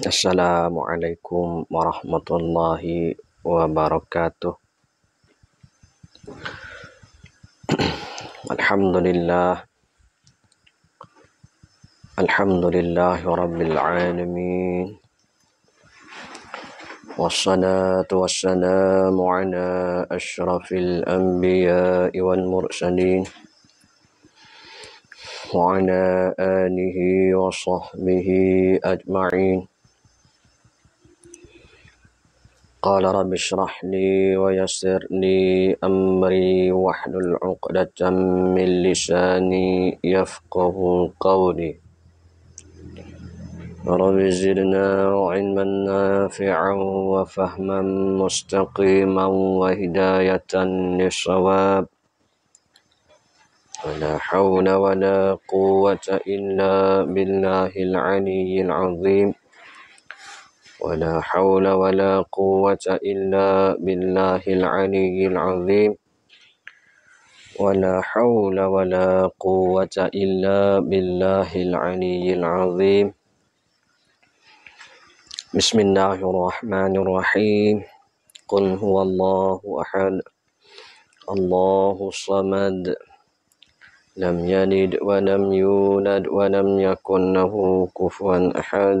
Assalamualaikum warahmatullahi wabarakatuh الحمد لله الحمد لله رب العالمين والصلاة والسلام على أشرف الأنبياء والمرسلين وعلى آله وصحبه أجمعين قال رب اشرح لي ويسر لي أمري واحلل عقدة من لساني يفقه قولي رب زدنا علما نافعا وفهما مستقيما وهداية للصواب ولا حول ولا قوة إلا بالله العلي العظيم ولا حول ولا قوة إلا بالله العلي العظيم ولا حول ولا قوة إلا بالله العلي العظيم بسم الله الرحمن الرحيم قل هو الله أحد الله الصمد لم يلد ولم يولد ولم يكن له كفوا أحد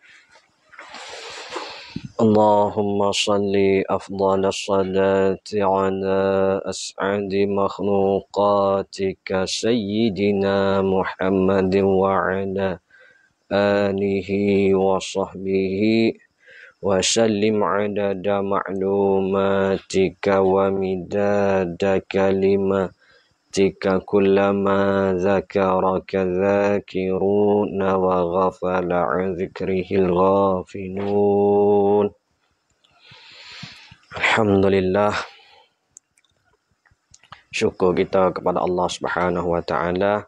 اللهم صل أفضل الصلاة على أسعد مخلوقاتك سيدنا محمد وعلى آله وصحبه وسلم عدد معلوماتك ومداد كلماتك كلما ذكرك ذاكرون وغفل عن ذكره الغافلون Alhamdulillah Syukur kita kepada Allah Subhanahu Wa Taala.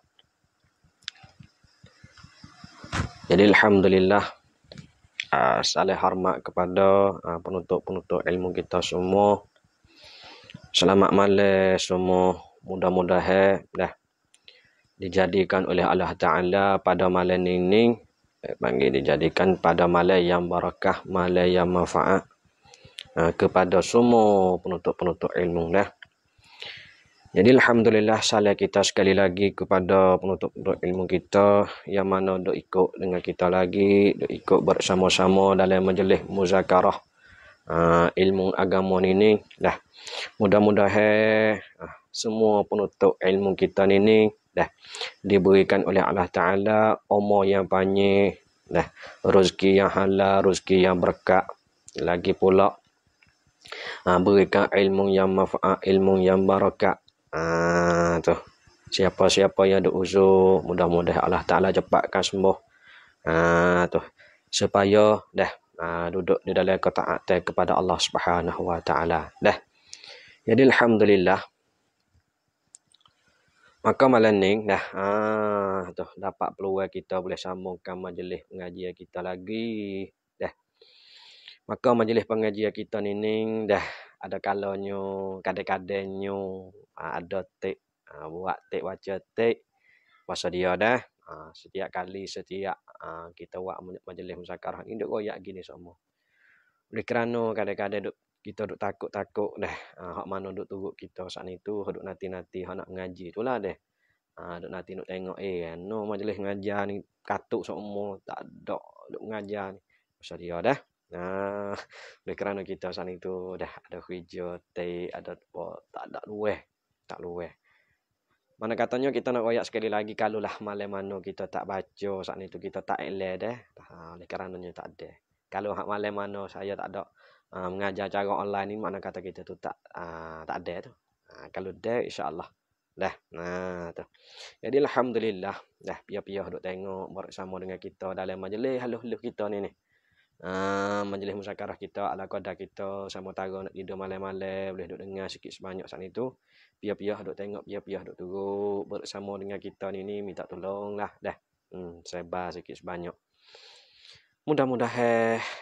Jadi Alhamdulillah uh, Salih hormat kepada ah, penutup-penutup ilmu kita semua Selamat malam semua Mudah-mudahan dah Dijadikan oleh Allah Ta'ala pada malam ini Panggil dijadikan pada malam yang barakah Malam yang manfaat Ah, kepada semua penuntut-penuntut ilmu dah. Eh. Jadi alhamdulillah salam kita sekali lagi kepada penuntut-penuntut ilmu kita yang mana dok ikut dengan kita lagi, dok ikut bersama-sama dalam majlis muzakarah uh, ilmu agama ini dah. Mudah-mudahan uh, semua penuntut ilmu kita ini dah diberikan oleh Allah Taala umur yang panjang dah, rezeki yang halal, rezeki yang berkat. Lagi pula Ha, berikan ilmu yang manfaat, ilmu yang barakat. Ah tu. Siapa-siapa yang ada uzur, mudah mudah Allah Ta'ala cepatkan sembuh. Ah tu. Supaya dah ha, duduk di dalam ketaatan kepada Allah Subhanahu Wa Ta'ala. Dah. Jadi Alhamdulillah. Maka malam ni dah ah tu, dapat peluang kita boleh sambungkan majlis pengajian kita lagi. Maka majlis pengajian kita ni ning dah ada kalanya kadang-kadangnya ah, ada tek ah, buat tek baca tek masa dia dah ah, setiap kali setiap kita buat majlis musyawarah ni duk royak gini semua. Oleh kerana kadang-kadang duk kita duk takut-takut dah hak mana duk tunggu kita saat itu duk nanti-nanti hak nak ngaji itulah deh. Ah duk nanti nak tengok eh no majlis ngajar ni katuk semua tak ada duk ngajar ni. Masa dia dah. Nah, oleh kerana kita sana itu dah ada hijau, teh, ada oh, tak ada luweh, tak luweh. Mana katanya kita nak koyak sekali lagi kalau lah malam mana kita tak baca saat itu kita tak ele deh. Nah, oleh kerana nya tak ada. Kalau hak malam mana saya tak ada uh, mengajar cara online ini mana kata kita tu tak uh, tak ada tu. Nah, kalau ada insyaallah dah. Nah tu. Jadi alhamdulillah dah pia-pia duk tengok bersama dengan kita dalam majlis halus-halus kita ni ni. Ah, majlis musyakarah kita ala kuada kita sama tara nak tidur malam-malam boleh duk dengar sikit sebanyak saat itu piah-piah duk tengok piah-piah duk turun bersama dengan kita ni ni minta tolonglah dah hmm sebar sikit sebanyak mudah mudah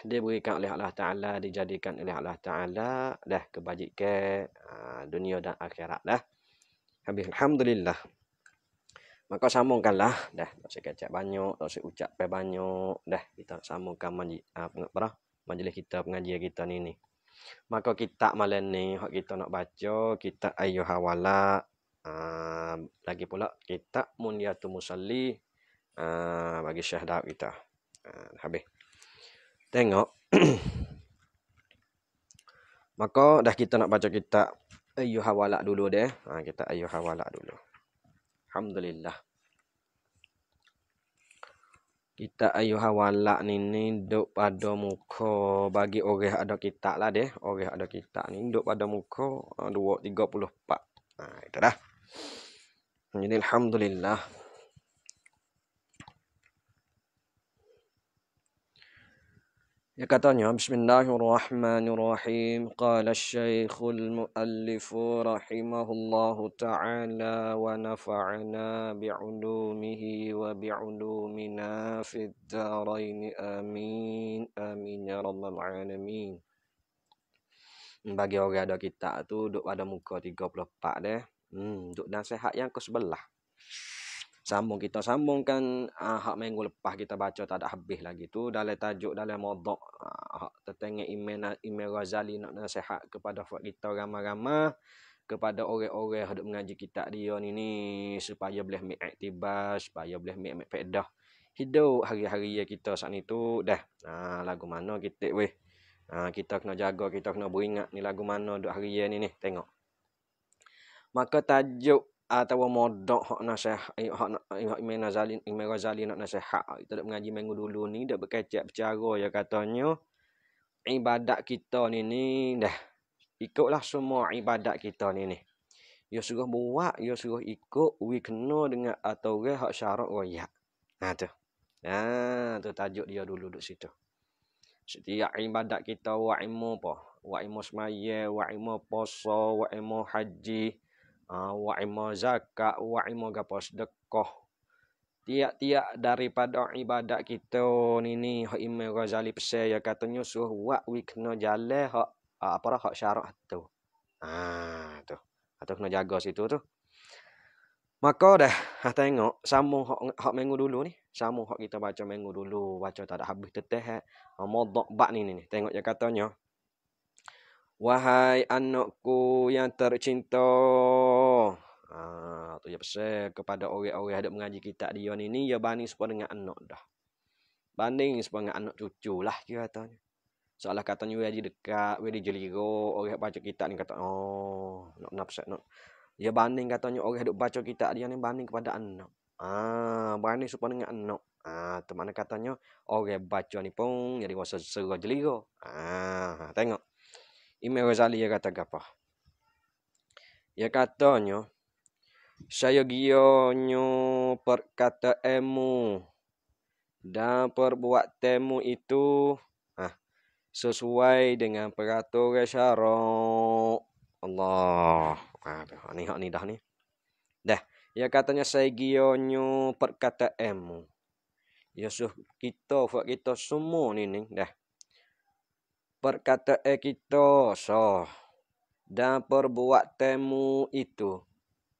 dia diberikan oleh Allah taala dijadikan oleh Allah taala dah kebajikan ah, dunia dan akhirat dah habis alhamdulillah maka sambungkanlah dah tak usah kecak banyak tak usah ucap pe banyak dah kita sambungkan manji ah, apa majlis kita pengajian kita ni ni maka kita malam ni hak kita nak baca kita ayo hawala um, lagi pula ah, kita munyatu musalli uh, bagi syahadat kita uh, habis tengok maka dah kita nak baca kita ayo hawala dulu deh ha, kita ayo hawala dulu Alhamdulillah. Kita ayuh walak ni ni duk pada muka bagi orang ada kita lah deh. Orang ada kita ni duk pada muka dua 2 34. Nah, itu dah. Jadi alhamdulillah. Dia katanya Bismillahirrahmanirrahim Qala syaykhul muallifu rahimahullahu ta'ala Wa nafa'ana bi'ulumihi wa bi'ulumina Fid darain amin Amin ya Rabbal Alamin Bagi orang ada kita tu Duduk pada muka 34 deh hmm, Duduk nasihat yang ke sebelah sambung kita sambungkan uh, hak minggu lepas kita baca tak ada habis lagi tu dalam tajuk dalam modok uh, hak tertengah email email Razali nak nasihat kepada fak kita ramah-ramah kepada orang-orang hendak mengaji kitab dia ni ni supaya boleh mai aktibas supaya boleh mai mai faedah hidup hari-hari ya kita saat ni tu dah uh, lagu mana kita weh uh, kita kena jaga kita kena beringat ni lagu mana duk hari ya ni ni tengok maka tajuk atau modok hak nasihat eh, hak eh, hak imam nazali imam ghazali nak nasihat kita nak mengaji minggu dulu ni dak berkecek bercara ya katanya ibadat kita ni ni dah ikutlah semua ibadat kita ni ni yo suruh buat yo suruh ikut we kena dengan atau aturan hak syarat royak ha tu ha tu tajuk dia dulu duduk situ setiap ibadat kita wa imo apa wa imu semaya wa imo poso wa imo haji Ah, wa ima zakat, wa ima gapo sedekah. Tiap-tiap daripada ibadat kita ni ni hak Imam Ghazali pesan ya katanya suruh buat we kena hak ah, apa lah hak syarat tu. Ha tu. Atau kena jaga situ tu. Maka dah ha tengok sama hak hak minggu dulu ni, sama hak kita baca minggu dulu, baca tak ada habis tetes ha. Eh. Ha ni ni ni. Tengok ya katanya. Wahai anakku yang tercinta. Ha, tu dia pesan kepada orang-orang yang mengaji kitab dia ni. ya banding sepuluh dengan anak dah. Banding sepuluh dengan anak cucu lah dia katanya. Soalnah katanya dia dekat, dia jeliru. Orang baca kitab ni kata, oh, nak nafsat, nak. ya banding katanya orang duk baca kitab dia ni banding kepada anak. Ah, banding supaya dengan anak. Ah, tu mana katanya orang baca ni pun jadi rasa serah jeliru. Ah, tengok. Imam Ghazali dia kata apa? kata katanya, saya gianya perkata emu dan perbuat temu itu ah, sesuai dengan peraturan syarak. Allah. Ah, ni hak ni dah ni. Dah. Ya katanya saya gianya perkata emu. Yusuf ya kita, buat kita semua ni ni. Dah perkataan eh, kita so dan perbuatanmu itu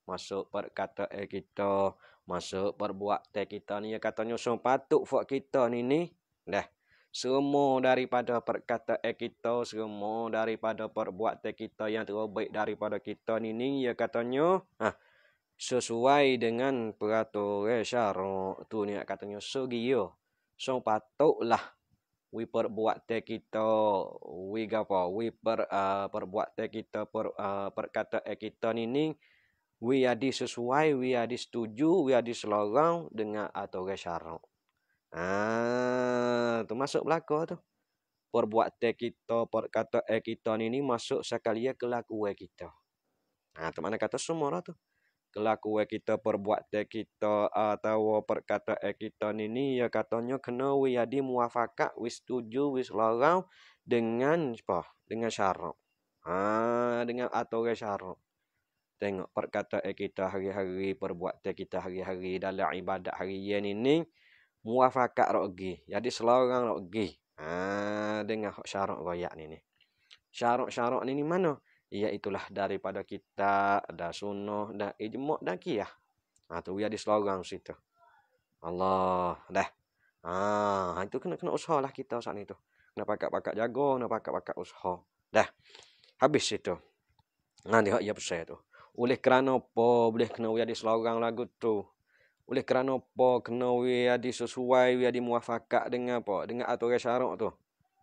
masuk perkataan eh, kita masuk perbuatan kita ni katanya sepatut buat kita ni ni dah semua daripada perkataan eh, kita semua daripada perbuatan kita yang tu baik daripada kita ni ni ya katanya ha sesuai dengan peraturan syarak tu ni katanya so yo so patuklah we perbuat perbuatan kita we gapo we per uh, perbuatan kita per uh, perkataan kita ni ni we ada sesuai we ada setuju we ada selorang dengan aturan syarak ah tu masuk belaka tu perbuatan kita perkataan kita ni ni masuk sekali ke kelakuan kita ah tu mana kata semua lah tu kelakuan kita perbuatan kita atau ah, perkataan kita ni ya katanya kena we jadi muafakat we setuju we selarau dengan apa dengan syarak ha ah, dengan aturan syarak tengok perkataan kita hari-hari perbuatan kita hari-hari dalam ibadat hari ini muafakat rogi jadi selarang rogi ha ah, dengan syarak royak ni ni syarak-syarak ni ni mana ia itulah daripada kita dah sunnah dah ijmak dah kiah ha ah, tu dia diselorang situ Allah dah ah ha, itu kena kena usahalah kita saat ni tu kena pakak-pakak jaga kena pakak-pakak usaha dah habis situ ah, nanti hak ia ya, pesan tu oleh kerana apa boleh kena dia diselorang lagu tu oleh kerana apa kena dia disesuai dia dimuafakat dengan apa dengan aturan syarak tu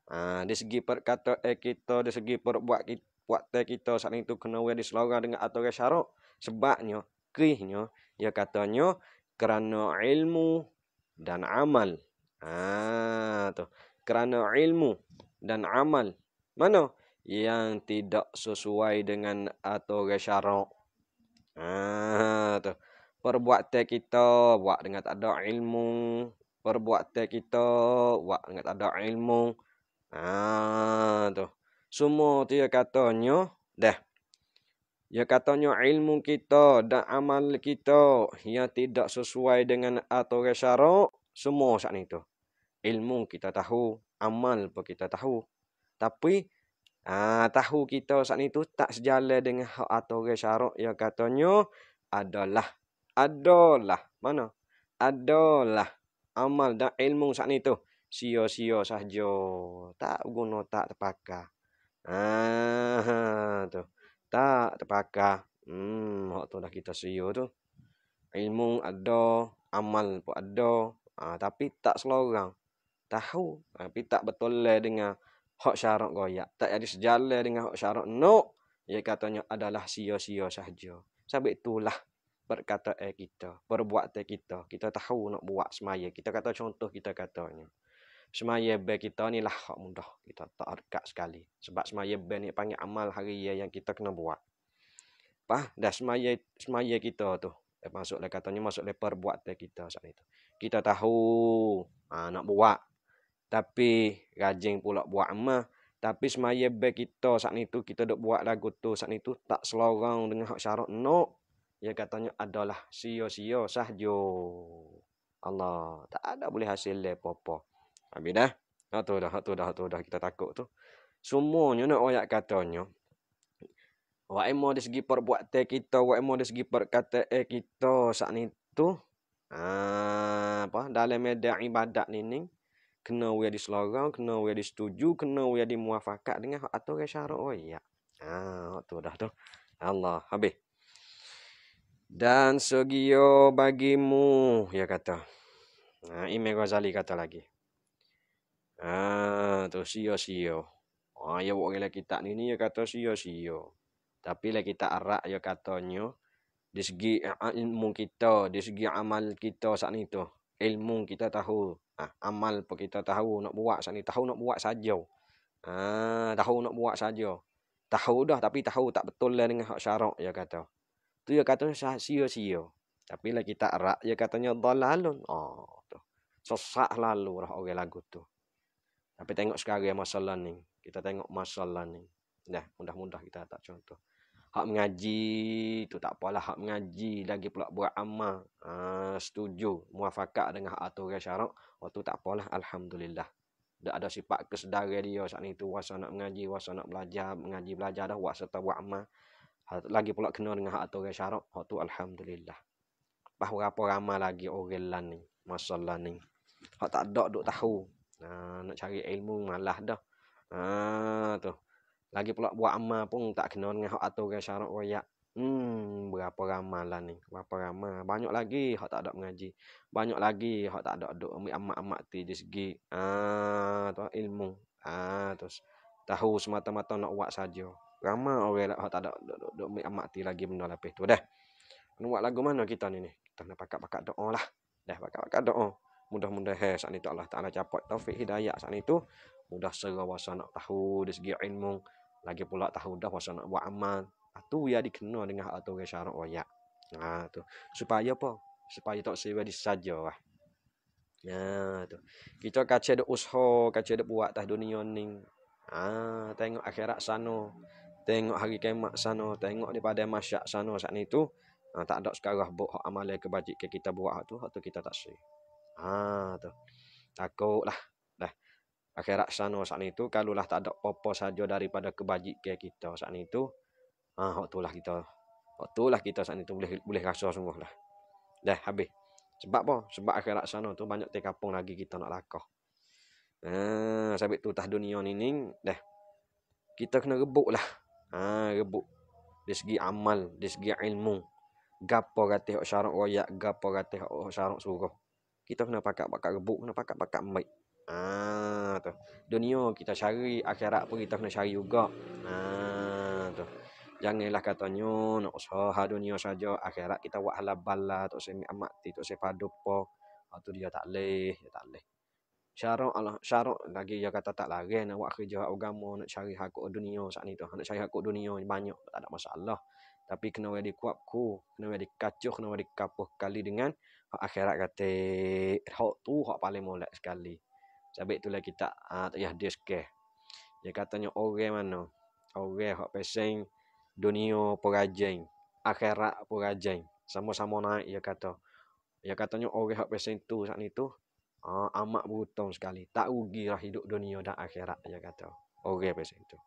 Ha, di segi perkataan eh, kita, di segi perbuat kita, buat teh kita saat itu kena wadi diselorang dengan aturan syarok sebabnya kihnya, ya katanya kerana ilmu dan amal ah tu kerana ilmu dan amal mana yang tidak sesuai dengan aturan syarok, ah tu perbuatan kita buat dengan tak ada ilmu perbuatan kita buat dengan tak ada ilmu ah tu semua tu dia katanya. Dah. Dia katanya ilmu kita dan amal kita yang tidak sesuai dengan aturan syarak. Semua saat itu. Ilmu kita tahu. Amal pun kita tahu. Tapi aa, ha, tahu kita saat itu tak sejalan dengan hak aturan syarak. Dia katanya adalah. Adalah. Mana? Adalah. Amal dan ilmu saat itu. Sia-sia sahaja. Tak guna tak terpakai. Ah, tu. Tak terpakar. Hmm, hak tu dah kita sio tu. Ilmu ada, amal pun ada. Ah, tapi tak selorang. Tahu, tapi tak betul lah dengan hak syarat goyak. Tak ada sejalan dengan hak syarat. No, ya katanya adalah sia-sia sahaja. Sebab itulah perkataan eh kita, perbuatan kita. Kita tahu nak buat semaya. Kita kata contoh kita katanya semaya ba kita ni lah hak mudah kita tak dekat sekali sebab semaya ba ni panggil amal harian ya yang kita kena buat apa dah semaya semaya kita tu eh, masuk lah katanya masuk lah perbuatan kita saat itu kita tahu ha, nak buat tapi rajin pula buat amal tapi semaya ba kita saat itu kita dok buat lagu tu saat itu tak selorang dengan hak syarat no ya katanya adalah sia-sia sahjo Allah tak ada boleh hasil apa-apa Habis dah. Eh? Hak tu dah, hak tu dah, hak tu dah kita takut tu. Semuanya nak oyak katanya. Wa emo dari segi perbuatan kita, wa emo dari segi eh kita saat ni tu. Ah, apa dalam media ibadat ni ni kena dia diselorau, kena dia disetuju, kena dia dimuafakat dengan atau syarat oh Ah, tu dah tu. Allah habis. Dan segi bagimu, ya kata. Nah, Imam Ghazali kata lagi. Ah, tu sia-sia. Ha, ya buat gila kita ni ni ya kata sia-sia. Tapi lah kita arak ya katanya di segi ilmu kita, di segi amal kita saat ni tu. Ilmu kita tahu, ah amal pun kita tahu nak buat saat ni, tahu nak buat saja. Ah, tahu nak buat saja. Tahu dah tapi tahu tak betul lah dengan hak syarak ya kata. Tu ya kata sia-sia. Tapi lah kita arak ya katanya dalalun. Oh, ah, tu. sosak lalu lah orang lagu tu. Tapi tengok sekarang yang masalah ni. Kita tengok masalah ni. Dah, mudah-mudah kita tak contoh. Hak mengaji, tu tak apalah. Hak mengaji, lagi pula buat amal. Ha, setuju, muafakat dengan hak aturan syarak. Waktu oh, tak apalah, Alhamdulillah. Dah ada sifat kesedari dia saat ni tu. Wasa nak mengaji, wasa nak belajar. Mengaji, belajar dah. Wasa tak buat amal. Ha, lagi pula kena dengan hak aturan syarak. Waktu oh, Alhamdulillah. Bahawa apa ramah lagi orang lain ni. Masalah ni. Hak tak ada duk tahu ha, nak cari ilmu malah dah ha, tu lagi pula buat amal pun tak kena dengan hak aturan syarat royak hmm berapa ramalan ni berapa ramal banyak lagi hak tak ada mengaji banyak lagi hak tak ada duk ambil amak-amak tu di segi ha, tu ilmu ha, tu tahu semata-mata nak buat saja ramai orang lah, hak tak ada duk, duk, duk ambil amak tu lagi benda lapis tu dah nak buat lagu mana kita ni ni kita nak pakat-pakat doa lah dah pakak-pakak doa mudah-mudahan mudah eh, saat itu Allah Ta'ala capat taufik hidayah saat itu mudah serah wasa nak tahu dari segi ilmu lagi pula tahu dah wasa nak buat amal itu ah, ya dikenal dengan aturan syarak wayak ha ah, tu supaya apa supaya tak sewa di saja lah ha tu kita kaca ada usaha kaca ada buat tak dunia ni ha tengok akhirat sana tengok hari kiamat sana tengok daripada masyak sana saat itu ha, tak ada sekarang buat amalan kebajikan kita buat tu atau kita tak sewa Ah tu. lah, Dah. Akhirat sana saat itu kalulah tak ada apa-apa saja daripada kebajikan kita saat itu. Ah waktu lah kita. Waktu lah kita saat itu boleh boleh rasa semua lah. Dah habis. Sebab apa? Sebab akhirat sana tu banyak tekapung lagi kita nak lakah. Ah sampai tu tah dunia ni ning dah. Kita kena rebut lah. Ah rebut. Dari segi amal, dari segi ilmu. Gapo kata syarat royak, gapo kata syarat suruh kita kena pakat-pakat rebuk, kena pakat-pakat mic. Ah, tu. Dunia kita cari, akhirat pun kita kena cari juga. Ah, tu. Janganlah katanya nak usah dunia saja, akhirat kita buat halal bala, tak usah amat, tak usah padupa. Ah, tu dia tak leh, dia tak leh. Syarat Allah, syarat lagi dia kata tak lari nak buat kerja agama, nak cari hak dunia saat ni tu. Nak cari hak dunia banyak, tak ada masalah. Tapi kena jadi kuat ku, kena jadi kacau, kena jadi kapuh kali dengan akhirat kata hak tu hak paling molek sekali sebab itulah kita ah uh, tak dia sekeh dia katanya orang mana orang hak pesen dunia perajin akhirat perajin sama-sama naik dia kata dia katanya orang hak pesen tu saat ni tu ah amat beruntung sekali tak rugi lah hidup dunia dan akhirat dia kata orang pesen tu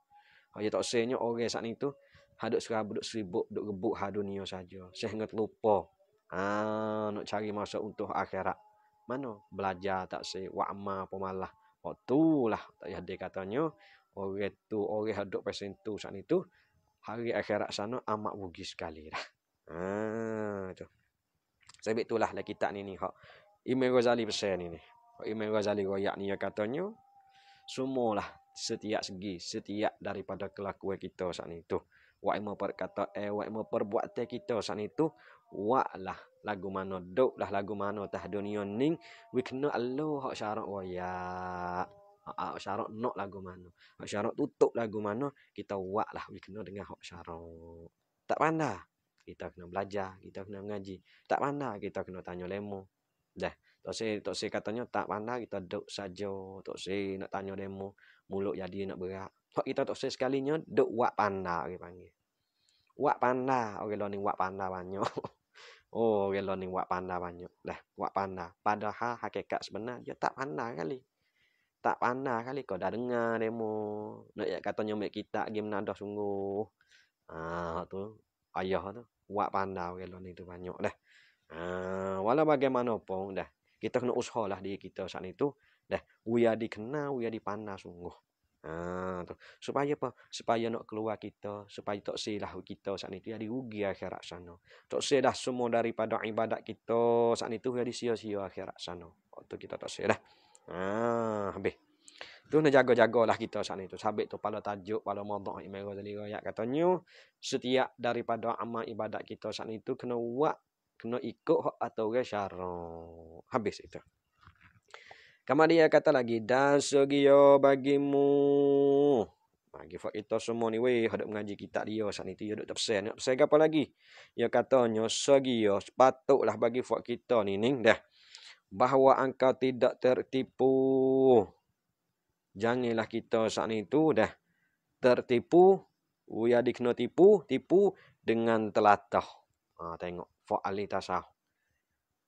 ha, dia tak senyo orang saat ni tu haduk serabut duk sibuk duk rebut ha dunia saja sehingga lupa ha, nak cari masa untuk akhirat mana belajar tak se wa ma pemalah waktu lah tak dia katanya orang tu orang hidup pasal tu saat itu hari akhirat sana amat rugi sekali lah ah tu sebab itulah lah, lah kita ni ni hak Imam Ghazali pesan ni ni Imam Ghazali royak ni ya katanya semualah setiap segi setiap daripada kelakuan kita saat itu wa ma perkata eh wa perbuatan kita saat itu wak lah lagu mana dok lah lagu mana tah dunia ning we kena allo hak syarat waya hak syarat nok lagu mana hak syarat tutup lagu mana kita wak lah we kena dengan hak syarat tak pandah, kita kena belajar kita kena ngaji, tak pandah kita kena tanya lemo dah tak si tak si katanya tak pandah kita dok saja tak si nak tanya lemo mulut jadi nak berak, hak kita tak si sekalinya dok wak pandah, pandai panggil wak pandah, orang okay, learning wak pandah banyak Oh, gelo ni wak panda banyak. Dah, wak panda. Padahal hakikat sebenar dia tak panda kali. Tak panda kali kau dah dengar demo. Nak ya kata mek kita game nadah sungguh. Ah, tu ayah tu wak panda gelo ni tu banyak dah. Ah, walau bagaimanapun dah, kita kena usahalah diri kita saat itu. Dah, we are dikenal, we are dipanda sungguh. Ha, tu. Supaya apa? Supaya nak keluar kita. Supaya tak silah kita saat itu. Jadi rugi akhirat sana. Tak silah semua daripada ibadat kita saat itu. Jadi sia-sia akhirat sana. Waktu kita tak silah. Ha, ah, habis. Tu nak jaga-jagalah kita saat itu. Sabit tu pala tajuk, pala mabak, imam Ghazali Rakyat katanya. Setiap daripada amal ibadat kita saat itu. Kena buat, kena ikut atau syarat. Habis itu. Kemudian kata lagi, dan segio bagimu. Bagi ha, fak itu semua ni weh, hadap mengaji kita dia saat itu tu, dia duduk tepsen. Nak pesan apa lagi? Dia katanya, segio sepatutlah bagi fak kita ni, ni dah. Bahawa angka tidak tertipu. Janganlah kita saat itu dah tertipu. Uya dikno tipu, tipu dengan telatah. Ha, tengok, fak alih tasah.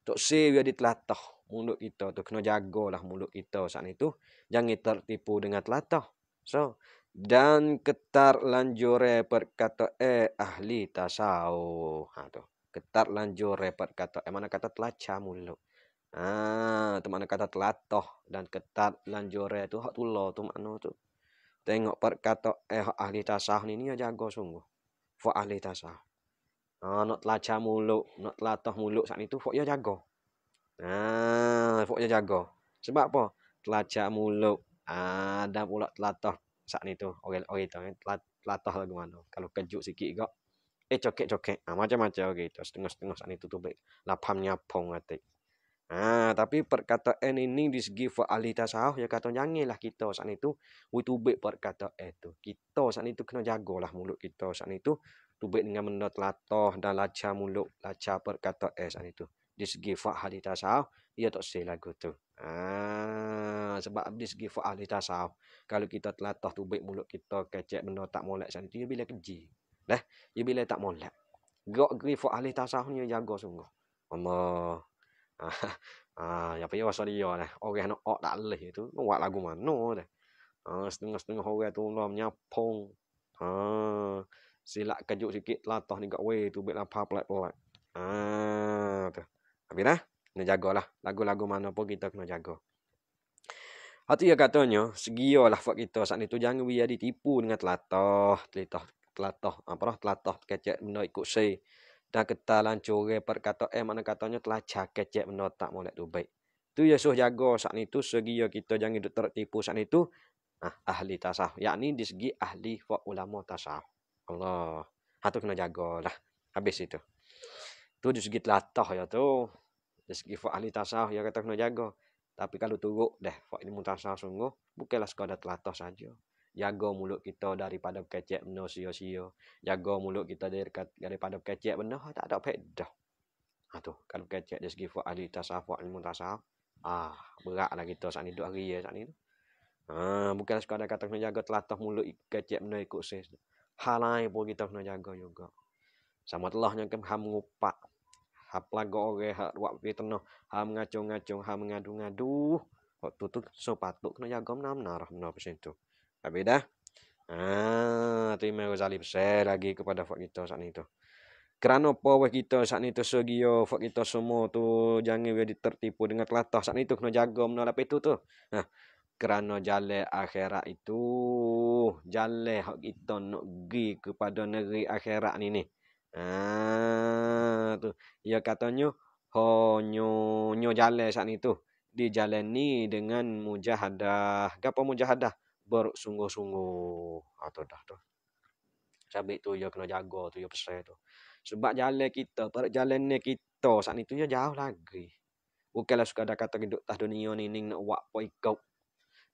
Tok si uya ditelatah mulut kita tu kena jagalah mulut kita saat itu jangan tertipu dengan telatah so dan ketar lanjure perkata eh ahli tasawuf ha tu ketar lanjure perkata eh mana kata telaca mulut ah ha, tu mana kata telatah dan ketar lanjure tu hak tulah tu makna tu tengok perkata eh ahli tasawuf ni ni jaga sungguh fu ahli tasawuf ah nak telaca mulut nak telatah mulut saat itu fu ya jaga Ah, fuknya jaga. Sebab apa? Telacak mulut. ada ah, pula telatah saat ni tu. Orang orang tu eh. telatah lagu mana. Kalau kejuk sikit gak. Eh cokek-cokek. Ah, macam-macam gitu. Setengah-setengah saat ni tu baik Lapamnya pong atik. Ah, tapi perkataan ini di segi for ahli tasawuf ya kata janganlah kita saat itu we baik perkataan itu. Eh, kita saat itu kena jagalah mulut kita saat itu tubik dengan benda telatah dan lacah mulut, lacah perkataan eh, saat itu. Eh, di segi fa'ali tasawuf ia tak sila gitu ah sebab di segi fa'ali tasawuf kalau kita telatah tu baik mulut kita kecek benda tak molek santai bila keji dah ya bila tak molek gerak gerak fa'ali tasawuf ni jaga sungguh Allah ah ah apa ya wasal dia lah orang nak ok tak leh itu buat lagu mana dah ah setengah setengah orang tu lah menyapong ah silak kejuk sikit latah ni gak weh tu bila apa pelak pelak. ah tu Habis lah. Kena jagalah. Lagu-lagu mana pun kita kena jaga. Hati dia katanya, segialah buat kita saat itu. Jangan biar ditipu dengan telatah. Telatah. Telatah. Ah, apa lah? Telatah. Kecek benda ikut saya. Dan ketalan curi perkata eh mana katanya telah kecek benda tak boleh tu baik. Tu ya suh jaga saat itu. Segia kita jangan hidup tertipu saat itu. Ah, ahli tasawuf. Yakni di segi ahli wa ulama tasawuf. Allah. Hatu kena jagalah. Habis itu tu dia segi telatah ya tu dia segi fuk ahli tasawuf ya kata kena jaga tapi kalau turuk deh fuk ilmu tasawuf sungguh bukanlah sekadar telatah saja jaga mulut kita daripada kecek benda sia-sia jaga mulut kita daripada kecek benda ha, tak ada faedah ha tu kalau kecek dari segi fuk ahli tasawuf fuk ilmu tasawuf ah beratlah kita saat ni duduk hari ya saat ni tu ha bukan lah sekadar kata kena jaga telatah mulut kecek benda ikut ses halai pun kita kena jaga juga sama telahnya kan hamupak ha pelaga orang ha buat pergi tenah ha mengacung-ngacung ha mengadu-ngadu waktu tu so patut kena jaga mana-mana lah benar macam tu tapi dah ah ha, terima zalim besar lagi kepada fak kita saat ni tu kerana power kita saat ni tu segio fak kita semua tu jangan dia ditertipu dengan kelatah saat ni tu kena jaga mana lepas itu tu ha kerana jalan akhirat itu jalan hak kita nak pergi kepada negeri akhirat ini. Ah tu. Ya katanya hanya nyo jalan saat itu ni dengan mujahadah. Gapo mujahadah? Bersungguh-sungguh. Atau ah, dah tu. Sabik tu ya kena jaga tu ya pesan tu. Sebab jalan kita, per jalan kita saat itu ya jauh lagi. Bukanlah suka ada kata hidup tah dunia ni ning nak wak poi kau.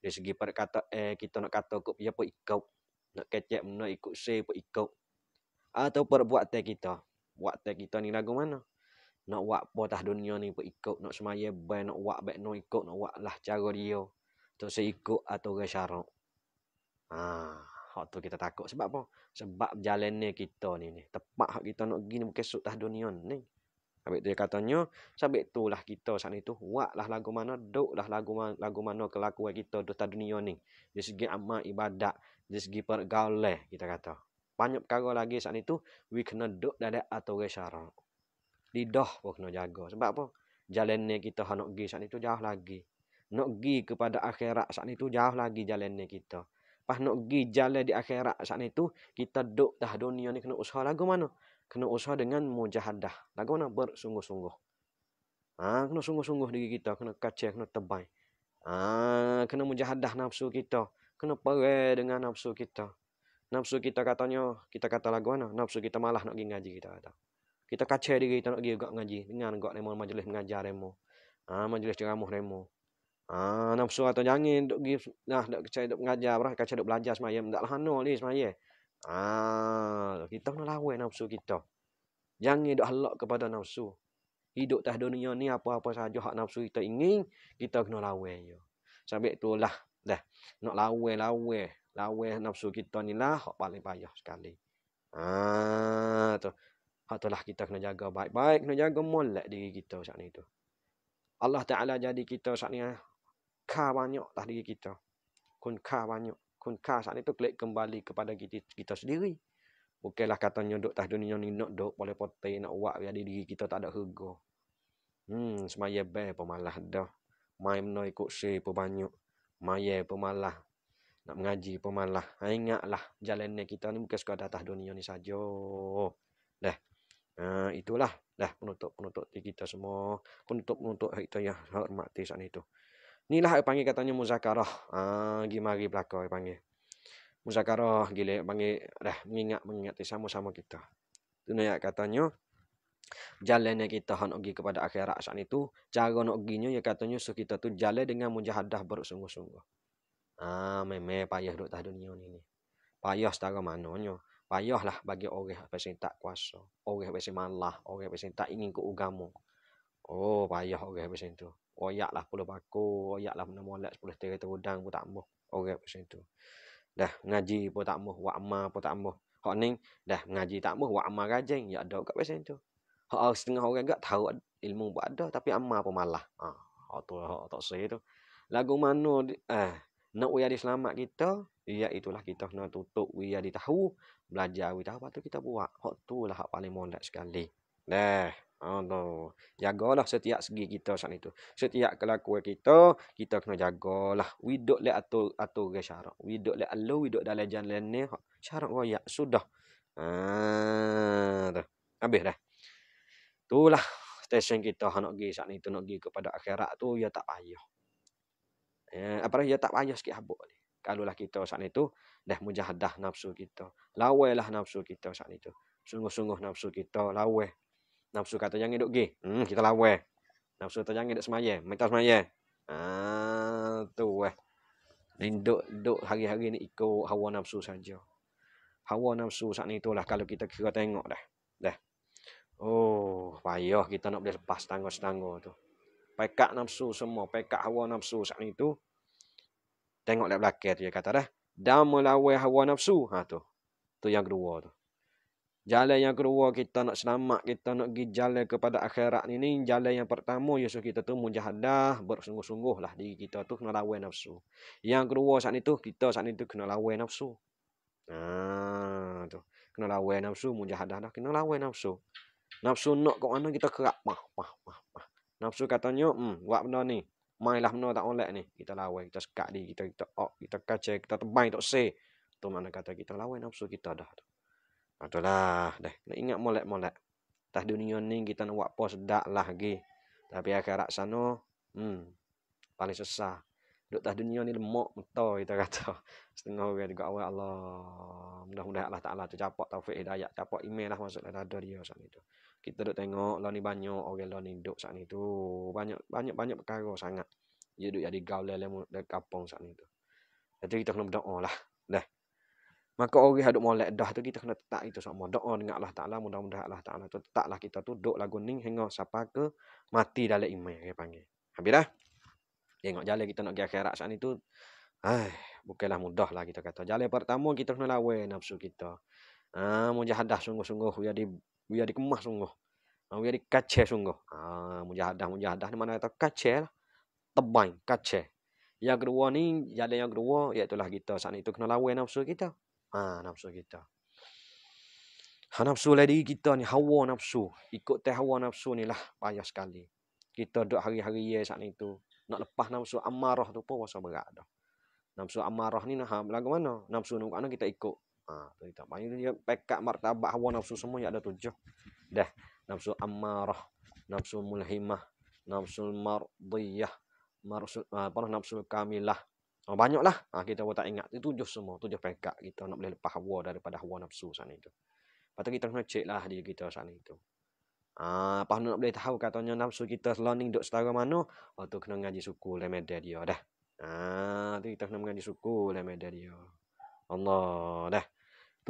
Dari segi perkata eh kita nak kata kok ya po ikau. Nak kecek mana ikut se po ikau atau perbuatan kita. Waktu kita ni lagu mana? Nak buat apa tah dunia ni pun ikut. Nak semaya baik nak buat baik nak ikut. Nak buat lah cara dia. Tu seikut atau ke syarat. Haa. Hak tu kita takut. Sebab apa? Sebab jalan ni kita ni. ni. Tepat hak kita nak pergi ni berkesuk tah dunia ni. Habis tu dia katanya. Sebab tu lah kita saat ni tu. Buat lah lagu mana. Duk lah lagu, lagu mana kelakuan kita di tah dunia ni. Di segi amal ibadat. Di segi pergaulah kita kata banyak perkara lagi saat itu we kena duk dadak aturan syarak lidah pun kena jaga sebab apa jalan ni kita hendak pergi saat itu jauh lagi nak pergi kepada akhirat saat itu jauh lagi jalan ni kita pas nak pergi jalan di akhirat saat itu kita duk dah dunia ni kena usaha lagu mana kena usaha dengan mujahadah lagu mana bersungguh-sungguh ha, kena sungguh-sungguh diri kita kena kacau kena tebai ha, kena mujahadah nafsu kita kena perang dengan nafsu kita Nafsu kita katanya, kita kata lagu mana? Nafsu kita malah nak pergi ngaji kita kata. Kita kacau diri kita nak pergi juga ngaji. Dengan juga ni majlis mengajar remo. Ha, majlis ceramah remo. Ha, nafsu kata jangan duk pergi, nah, duk kacau duk mengajar. Berah, kacau duk belajar semayam. Tak lah no ni semayam. Ha, kita nak lawan nafsu kita. Jangan duk halak kepada nafsu. Hidup tak dunia ni apa-apa sahaja hak nafsu kita ingin, kita kena lawan. Sambil itulah. Dah, nak lawan-lawan lawan nafsu kita ni lah hak paling payah sekali. Ah tu. Hak tu lah kita kena jaga baik-baik, kena jaga molek diri kita saat ni tu. Allah Ta'ala jadi kita saat ni ah. ka banyak lah diri kita. Kun ka banyak. Kun ka saat ni tu klik kembali kepada kita, kita sendiri. Okey lah katanya duk tah dunia ni nak duk boleh potai nak uak jadi diri kita tak ada Hugo. Hmm, semaya bay pemalah dah. Main menoi kuksi pun banyak. Maya pemalah nak mengaji pun malah. Ha, ingatlah jalan kita ni bukan sekadar atas dunia ni saja. Dah. Ha, itulah dah penutup-penutup kita semua. Penutup-penutup kita yang hormati saat itu. Inilah yang panggil katanya muzakarah. Ha, gimari belakang yang panggil. Muzakarah gila yang panggil. Dah mengingat-mengingat sama-sama kita. Itu yang katanya. Jalannya kita nak pergi kepada akhirat saat itu. Cara nak pergi ni katanya. So kita tu jalan dengan mujahadah bersungguh-sungguh. Ah, memang payah duduk atas dunia ni. Payah setara mananya. Payahlah bagi orang apa yang tak kuasa. Orang apa yang malah. Orang apa yang tak ingin ke ugamu. Oh, payah orang apa yang tu. Oyaklah pulau paku. Oyaklah mana molek sepuluh tera terudang pun tak mahu. Orang apa yang tu. Dah, ngaji pun tak mahu. Wa'ma pun tak mahu. Hak ni, dah, ngaji tak mahu. Wa'ma rajin. Ya, ada kat pasien tu. Hak setengah orang agak tahu ilmu pun ada. Tapi amal pun malah. Ah, ha, hak tu, lah, hak tak say tu. Lagu mana, eh, nak uya diselamat kita ia ya itulah kita nak tutup uya di tahu belajar uya tahu tu kita buat hak tu lah hak paling mondak sekali dah Allah ha jagalah setiap segi kita saat itu setiap kelakuan kita kita kena jagalah widok le atur atur ke syarak widok le alu widok dalam jalan ni syarak raya sudah ah habis dah itulah stesen kita nak pergi saat itu nak pergi kepada akhirat tu ya tak payah Eh, apa dia tak payah sikit habuk ni. Kalaulah kita saat itu dah mujahadah nafsu kita. Lawailah nafsu kita saat itu. Sungguh-sungguh nafsu kita lawai. Nafsu kata jangan duduk gi. Hmm, kita lawai. Nafsu kata jangan duduk semaya. Minta semaya. Ah, ha, tu eh. Duduk, duduk hari-hari ni ikut hawa nafsu saja. Hawa nafsu saat itulah kalau kita kira tengok dah. Dah. Oh, payah kita nak boleh lepas tangga-tangga tu pekak nafsu semua, pekak hawa nafsu saat itu. Tengok dekat belakang tu dia kata dah. Dan melawai hawa nafsu. Ha tu. Tu yang kedua tu. Jalan yang kedua kita nak selamat, kita nak pergi jalan kepada akhirat ni ni. Jalan yang pertama yusuf kita tu mujahadah, bersungguh-sungguh lah diri kita tu kena lawai nafsu. Yang kedua saat itu, kita saat itu kena lawai nafsu. Ha tu. Kena lawai nafsu, mujahadah dah. Kena lawai nafsu. Nafsu nak kau mana kita kerap. Mah, mah, mah, mah. Nafsu katanya, hmm, buat benda ni. Mainlah benda tak boleh ni. Kita lawan, kita sekat di, kita kita ok, kita kacau, kita tebang, kita say. Tu mana kata kita lawan nafsu kita dah. Itulah, ha, dah. Nak ingat molek-molek. Tah dunia ni kita nak buat apa sedap lah lagi. Tapi akhirat sana, hmm, paling susah. Duduk tah dunia ni lemak mentah kita kata. Setengah orang juga awal Allah. Mudah-mudahan Allah Ta'ala tu capak taufik hidayat. Capak email lah maksudnya. Ada dia sana itu kita duk tengok lah ni banyak orang lah ni duk saat ni tu banyak banyak banyak perkara sangat dia duk jadi gaul dalam kampung saat ni tu jadi kita kena berdoa lah dah maka orang hadok molek dah tu kita kena tak itu sama doa dengan Allah Taala mudah-mudahan Allah Taala tu tetaplah kita tu duk lagu ning hingga siapa ke mati dalam iman dia panggil habis dah tengok jalan kita nak ke akhirat saat ni tu ai bukannya mudah lah kita kata jalan pertama kita kena lawan nafsu kita Ah, mujahadah sungguh-sungguh ya di We dikemas sungguh. Ha, we ada kacau sungguh. Ha, mujahadah, mujahadah ni mana kata kacau lah. Tebang, kacau. Yang kedua ni, jalan yang kedua, iaitu lah kita. Saat itu kena lawan nafsu kita. Ah, nafsu kita. Ha, nafsu lah diri kita ni, hawa nafsu. Ikut teh hawa nafsu ni lah, payah sekali. Kita duduk hari-hari ya saat itu. Nak lepas nafsu amarah tu pun, rasa berat dah. Nafsu amarah ni, nak ha, lagu mana? Nafsu ni, kerana kita ikut ha, ah, tak banyak dia pekat martabat hawa nafsu semua yang ada tujuh dah nafsu ammarah nafsu mulhimah nafsu mardiyah nafsu ah, apa nafsu kamilah ha, banyaklah ha, kita buat tak ingat itu tujuh semua tujuh pekat kita nak boleh lepas hawa daripada hawa nafsu sana itu patut kita kena lah diri kita sana itu Ah, ha, nak boleh tahu katanya nafsu kita learning dok setara mana? Oh tu kena ngaji suku lemeda dia dah. Ah, ha, tu kita kena mengaji suku lemeda dia. Allah dah.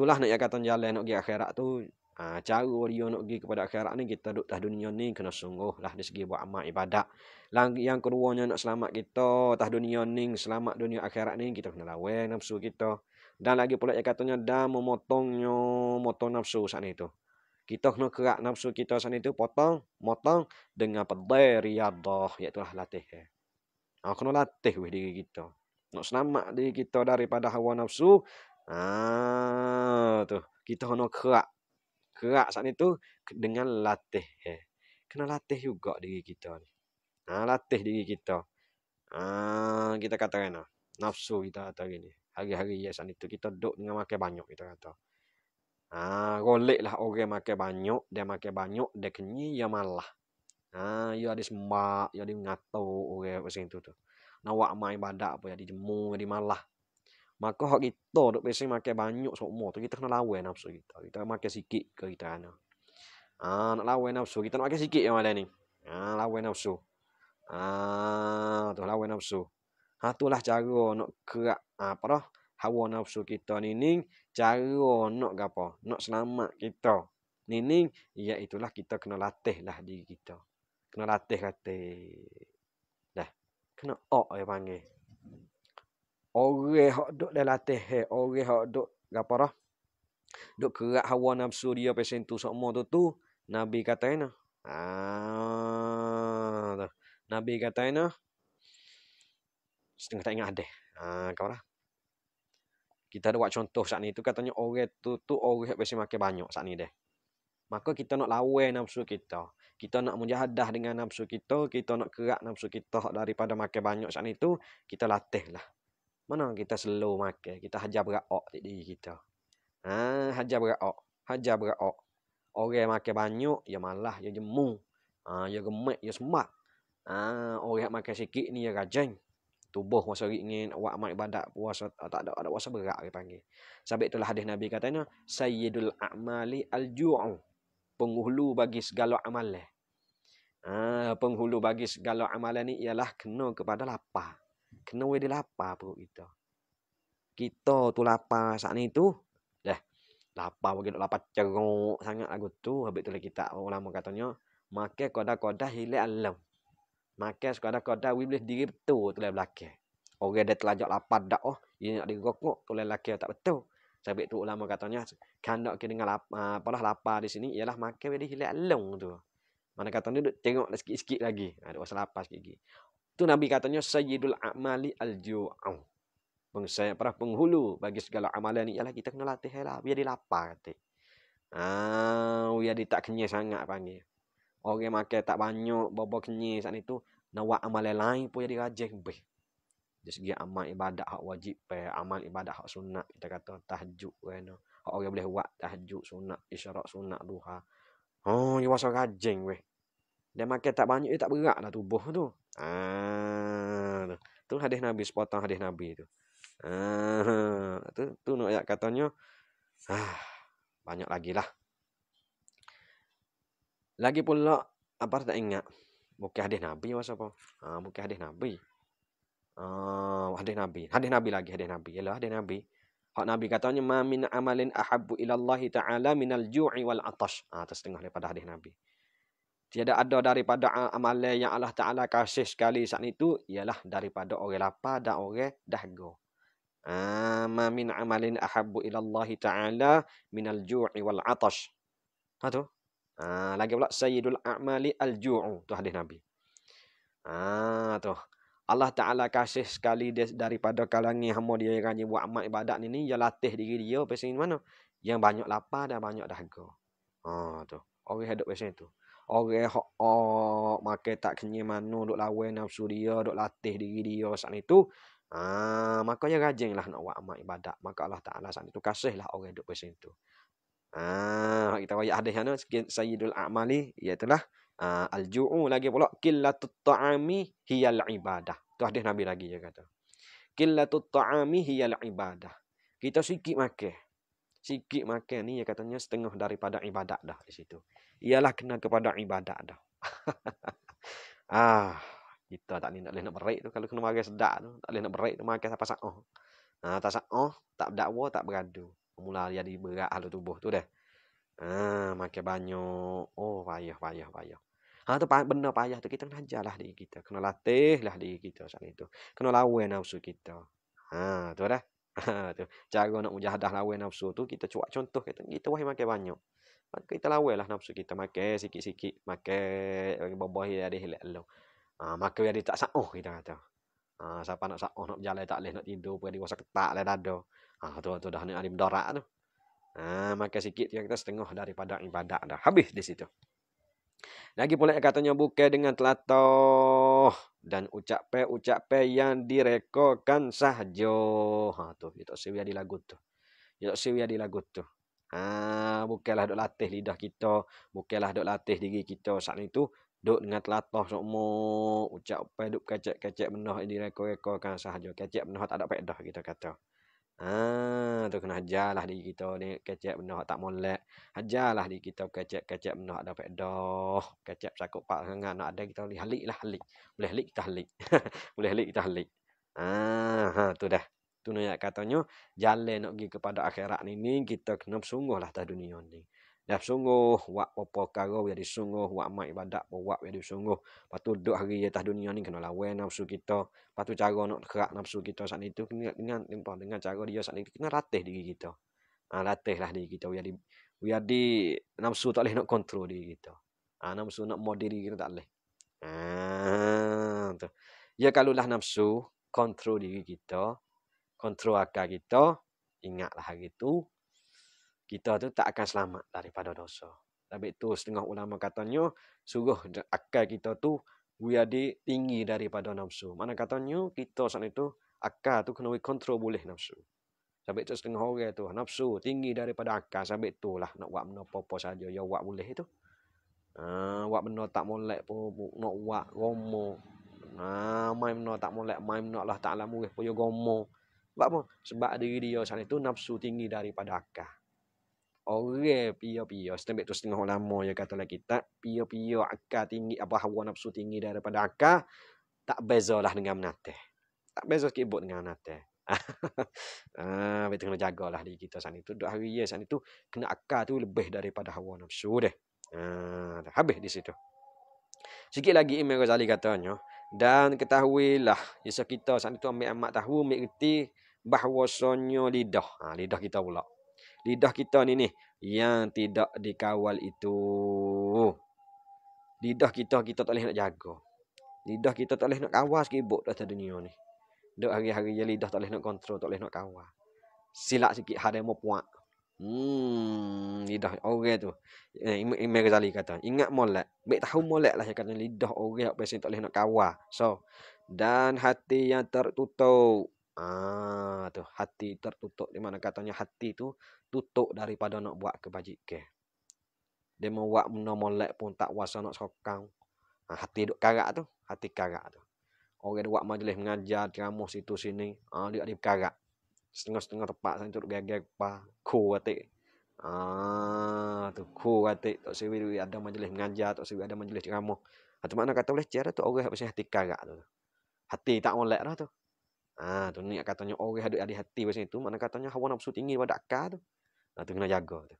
Itulah nak ikatan jalan nak pergi akhirat tu. Ha, cara dia nak pergi kepada akhirat ni, kita duduk dah dunia ni, kena sungguh lah di segi buat amat ibadat. Lang yang keduanya nak selamat kita, tah dunia ni, selamat dunia akhirat ni, kita kena lawan nafsu kita. Dan lagi pula yang katanya, dah memotongnya, motong nafsu saat itu. Kita kena kerak nafsu kita saat itu, potong, motong dengan pedai riadah, iaitu lah latih. Eh. Ha, kena latih diri kita. Nak selamat diri kita daripada hawa nafsu, Ah, tu kita hono kerak. Kerak saat itu dengan latih. Eh. Kena latih juga diri kita ni. Ha, latih diri kita. Ah, kita kata kan. Ah, nafsu kita kata gini. Hari-hari ya saat itu kita duduk dengan makan banyak kita kata. Ah, rolek lah orang makan banyak. Dia makan banyak. Dia kenyi. Dia malah. Ah, dia ada sembak. Dia ada mengatur orang macam itu tu. Nawak main badak pun. Dia jemur. Dia malah. Maka hak kita duk biasa makan banyak semua tu kita kena lawan nafsu kita. Kita makan sikit ke kita ana. Ah ha, nak lawan nafsu kita nak makan sikit yang malam ni. Ah lawan nafsu. Ah tu lawan nafsu. Ha lah cara nak kerak apa dah hawa nafsu kita ni ni cara nak gapo nak selamat kita ni ni iaitu lah kita kena latih lah diri kita kena latih latih dah kena ok oh, panggil orang hak duk dalam teh orang hak duk apa dah duduk kerak hawa nafsu dia pesen tu semua tu tu nabi kata ina ah nabi kata ina setengah tak ingat ada ah kau dah kita ada buat contoh saat ni tu katanya orang tu tu orang pesen makan banyak saat ni deh maka kita nak lawan nafsu kita kita nak mujahadah dengan nafsu kita kita nak kerak nafsu kita daripada makan banyak saat ni tu kita latih lah. Mana kita slow makan? Kita hajar berak di diri kita. Ha, hajar berak Hajar berak Orang makan banyak, ya malah, ya jemu. Ha, ya gemek, ya semak. Ha, orang yang makan sikit ni, ya rajin. Tubuh masa hari ni, awak amat ibadat puasa, tak ada, ada puasa berak dia panggil. Sebab itulah hadis Nabi katanya, Sayyidul A'mali Al-Ju'u. Penghulu bagi segala amalan. Ha, penghulu bagi segala amalan ni ialah kena kepada lapar kena wei dia lapar perut kita kita tu lapar saat ni tu dah eh, lapar bagi nak lapar ceruk sangat lagu tu habis tu lagi kita ulama katanya makan kada-kada hilang alam makan kada-kada wei boleh diri betul tu lah belakang orang dah telajak lapar dak oh dia nak digokok tu lah laki tak betul sebab tu ulama katanya kandak kena dengan lapar ah, apalah lapar di sini ialah makan wei hilang alam tu mana kata dia tengok sikit-sikit lagi ada ah, ha, rasa lapar sikit-sikit itu Nabi katanya sayyidul amali al-ju'u. Pengsaya para penghulu bagi segala amalan ini. ialah kita kena latih lah. Biar dia lapar kata. Ah, biar dia tak kenyai sangat panggil. Orang makan tak banyak, bawa kenyai saat itu. Nak amalan lain pun jadi rajin. Bih. Dari segi amal ibadat hak wajib, pay. Eh, amal ibadat hak sunat. Kita kata tahajud. Kena. Hak orang boleh buat tahajud, sunat, isyarat, sunat, duha. Oh, dia rasa rajin. Weh. Dia makan tak banyak, dia tak berat lah tubuh tu. Ah, tu, hadis Nabi, sepotong hadis Nabi tu. Ah, tu tu nak no, ayat katanya ah, banyak lagi lah. Lagi pula apa tak ingat? Bukan hadis Nabi masa apa? Ah, bukan hadis Nabi. Ah, hadis Nabi. Hadis Nabi lagi hadis Nabi. Yalah hadis Nabi. Hak Nabi katanya ma min amalin ahabbu ila Allah taala minal ju'i wal atash. Ah, tu setengah daripada hadis Nabi tiada ada daripada amalan yang Allah Taala kasih sekali saat itu ialah daripada orang lapar dan orang dahgo. Ama ah, min amalin ahabbu ila Allah Taala min al-ju'i wal 'atash. Ha tu. Ha, lagi pula sayyidul a'mali al-ju'u tu hadis Nabi. Ha tu. Allah Taala kasih sekali daripada kalangan hamba dia yang rajin buat amal ibadat ni dia latih diri dia pasal mana? Yang banyak lapar dan banyak dahgo. Ha tu. Orang hidup pasal tu orang hok oh, makan tak kenyang mano duk lawan nafsu dia duk latih diri dia saat itu ah makanya rajinlah nak buat amal ibadat maka Allah taala saat itu kasihlah orang duk pasal itu ah kita ayat ada ana sayyidul amali iaitu lah ah, al lagi pula qillatut ta'ami hiyal ibadah tu hadis nabi lagi dia kata qillatut ta'ami hiyal ibadah kita sikit makan sikit makan ni ya katanya setengah daripada ibadat dah di situ ialah kena kepada ibadat dah. ah, kita tak ni nak boleh nak berat tu kalau kena marah sedak tu, tak boleh nak berat tu makan sampai sah. Ah, tak sah, oh, tak berdakwa, tak beradu. Mula jadi berat hal lah tubuh tu dah. Ah, makan banyak. Oh, payah, payah, payah. Ha tu benda payah tu kita kena ajarlah diri kita. Kena latihlah diri kita saat itu. Kena lawan nafsu kita. Ha tu dah. Ha, tu. Cara nak mujahadah lawan nafsu tu kita cuak contoh kita kita wahai makan banyak. Maka kita lawailah nafsu kita makan sikit-sikit, makan bagi bobo dia ada helak elok. Ah ha, maka dia tak sah oh, kita kata. Ah siapa nak sah oh, nak berjalan tak leh nak tidur pun dia rasa ketak lah dada. Ah tu tu dah ni alim darak tu. Ah maka sikit yang kita setengah daripada ibadat dah habis di situ. Lagi pula katanya buka dengan telatoh dan ucap-ucap yang direkodkan sahjo. Ha tu, itu sewia di lagu tu. Itu sewia di lagu tu. Ha, bukanlah duk latih lidah kita. Bukanlah duk latih diri kita saat itu. Duk dengan telatah semua. Ucap apa, duk kacak-kacak benar. Ini rekor-rekorkan sahaja. Kacak benar tak ada pedah kita kata. Ah, ha, tu kena hajarlah diri kita ni kecek benar tak molek. Hajarlah diri kita kecek kecek benar ada pedah. Kecek sakup pak sangat nak ada kita lihat lah halik. Boleh halik kita halik. Boleh halik kita halik. Ah, ha, tu dah. Tunai yang katanya, jalan nak pergi kepada akhirat ni, ni kita kena bersungguh lah atas dunia ni. Dah sungguh, wak apa kara yang disungguh, wak amat ibadat buat wak yang disungguh. patu duduk hari di atas dunia ni kena lawan nafsu kita. patu tu cara nak kerak nafsu kita saat itu kena dengan dengan, dengan cara dia saat itu kena latih diri kita. Ha, latih lah diri kita. Biar di, biar di nafsu tak boleh nak kontrol diri kita. Ha, nafsu nak mod diri kita tak boleh. Ha, tu. Ya kalau lah nafsu kontrol diri kita, kontrol akal kita, ingatlah hari itu, kita tu tak akan selamat daripada dosa. Tapi tu setengah ulama katanya, suruh akal kita tu, we tinggi daripada nafsu. Mana katanya, kita saat itu, akal tu kena kontrol boleh nafsu. Sampai tu setengah orang tu, nafsu tinggi daripada akal, sampai tu lah, nak buat benda apa-apa saja, ya buat boleh itu. Ah, uh, buat benda tak molek pun, nak buat romo. Ah, main benda tak molek, main benda lah tak alam murid, pun ya romo. Sebab apa? Sebab diri dia sana itu nafsu tinggi daripada akal. Orang pia-pia, setengah tu setengah lama yang katalah kita, pia-pia akal tinggi, apa hawa nafsu tinggi daripada akal, tak bezalah dengan menate. Tak beza sikit dengan menate. ah, kita kena jagalah diri kita sana itu. Dua hari ya sana itu, kena akal tu lebih daripada hawa nafsu deh. Ah, dah habis di situ. Sikit lagi Imam Ghazali katanya, dan ketahuilah, Yesus kita saat itu ambil amat tahu, ambil reti, bahwasanya lidah. Ha, lidah kita pula. Lidah kita ni ni yang tidak dikawal itu. Lidah kita kita tak boleh nak jaga. Lidah kita tak boleh nak kawal sibuk dalam dunia ni. Dok hari-hari je lidah tak boleh nak kontrol, tak boleh nak kawal. Silap sikit hari mau puak. Hmm, lidah orang tu. Eh, Imam Ghazali kata, ingat molek. Baik tahu molek lah yang kata lidah orang okay, yang tak boleh nak kawal. So, dan hati yang tertutup. Ah tu hati tertutup di mana katanya hati tu tutup daripada nak buat kebajikan. Dia mau buat mena molek pun tak kuasa nak sokang. Ah, hati duk karak tu, hati karak tu. Orang duk buat majlis mengajar ceramah situ sini, ah dia ada karak. Setengah-setengah tepat sana tu gagal pa ko ate. Ah tu ko ate tok sewi ada majlis mengajar, tok sewi ada majlis ceramah. Ah tu makna kata boleh cerita tu orang hati karak tu. Hati tak molek dah tu. Ah, tu ni katanya orang ada ada hati macam itu, mana katanya hawa nafsu tinggi pada akal tu. Nah, tu kena jaga tu.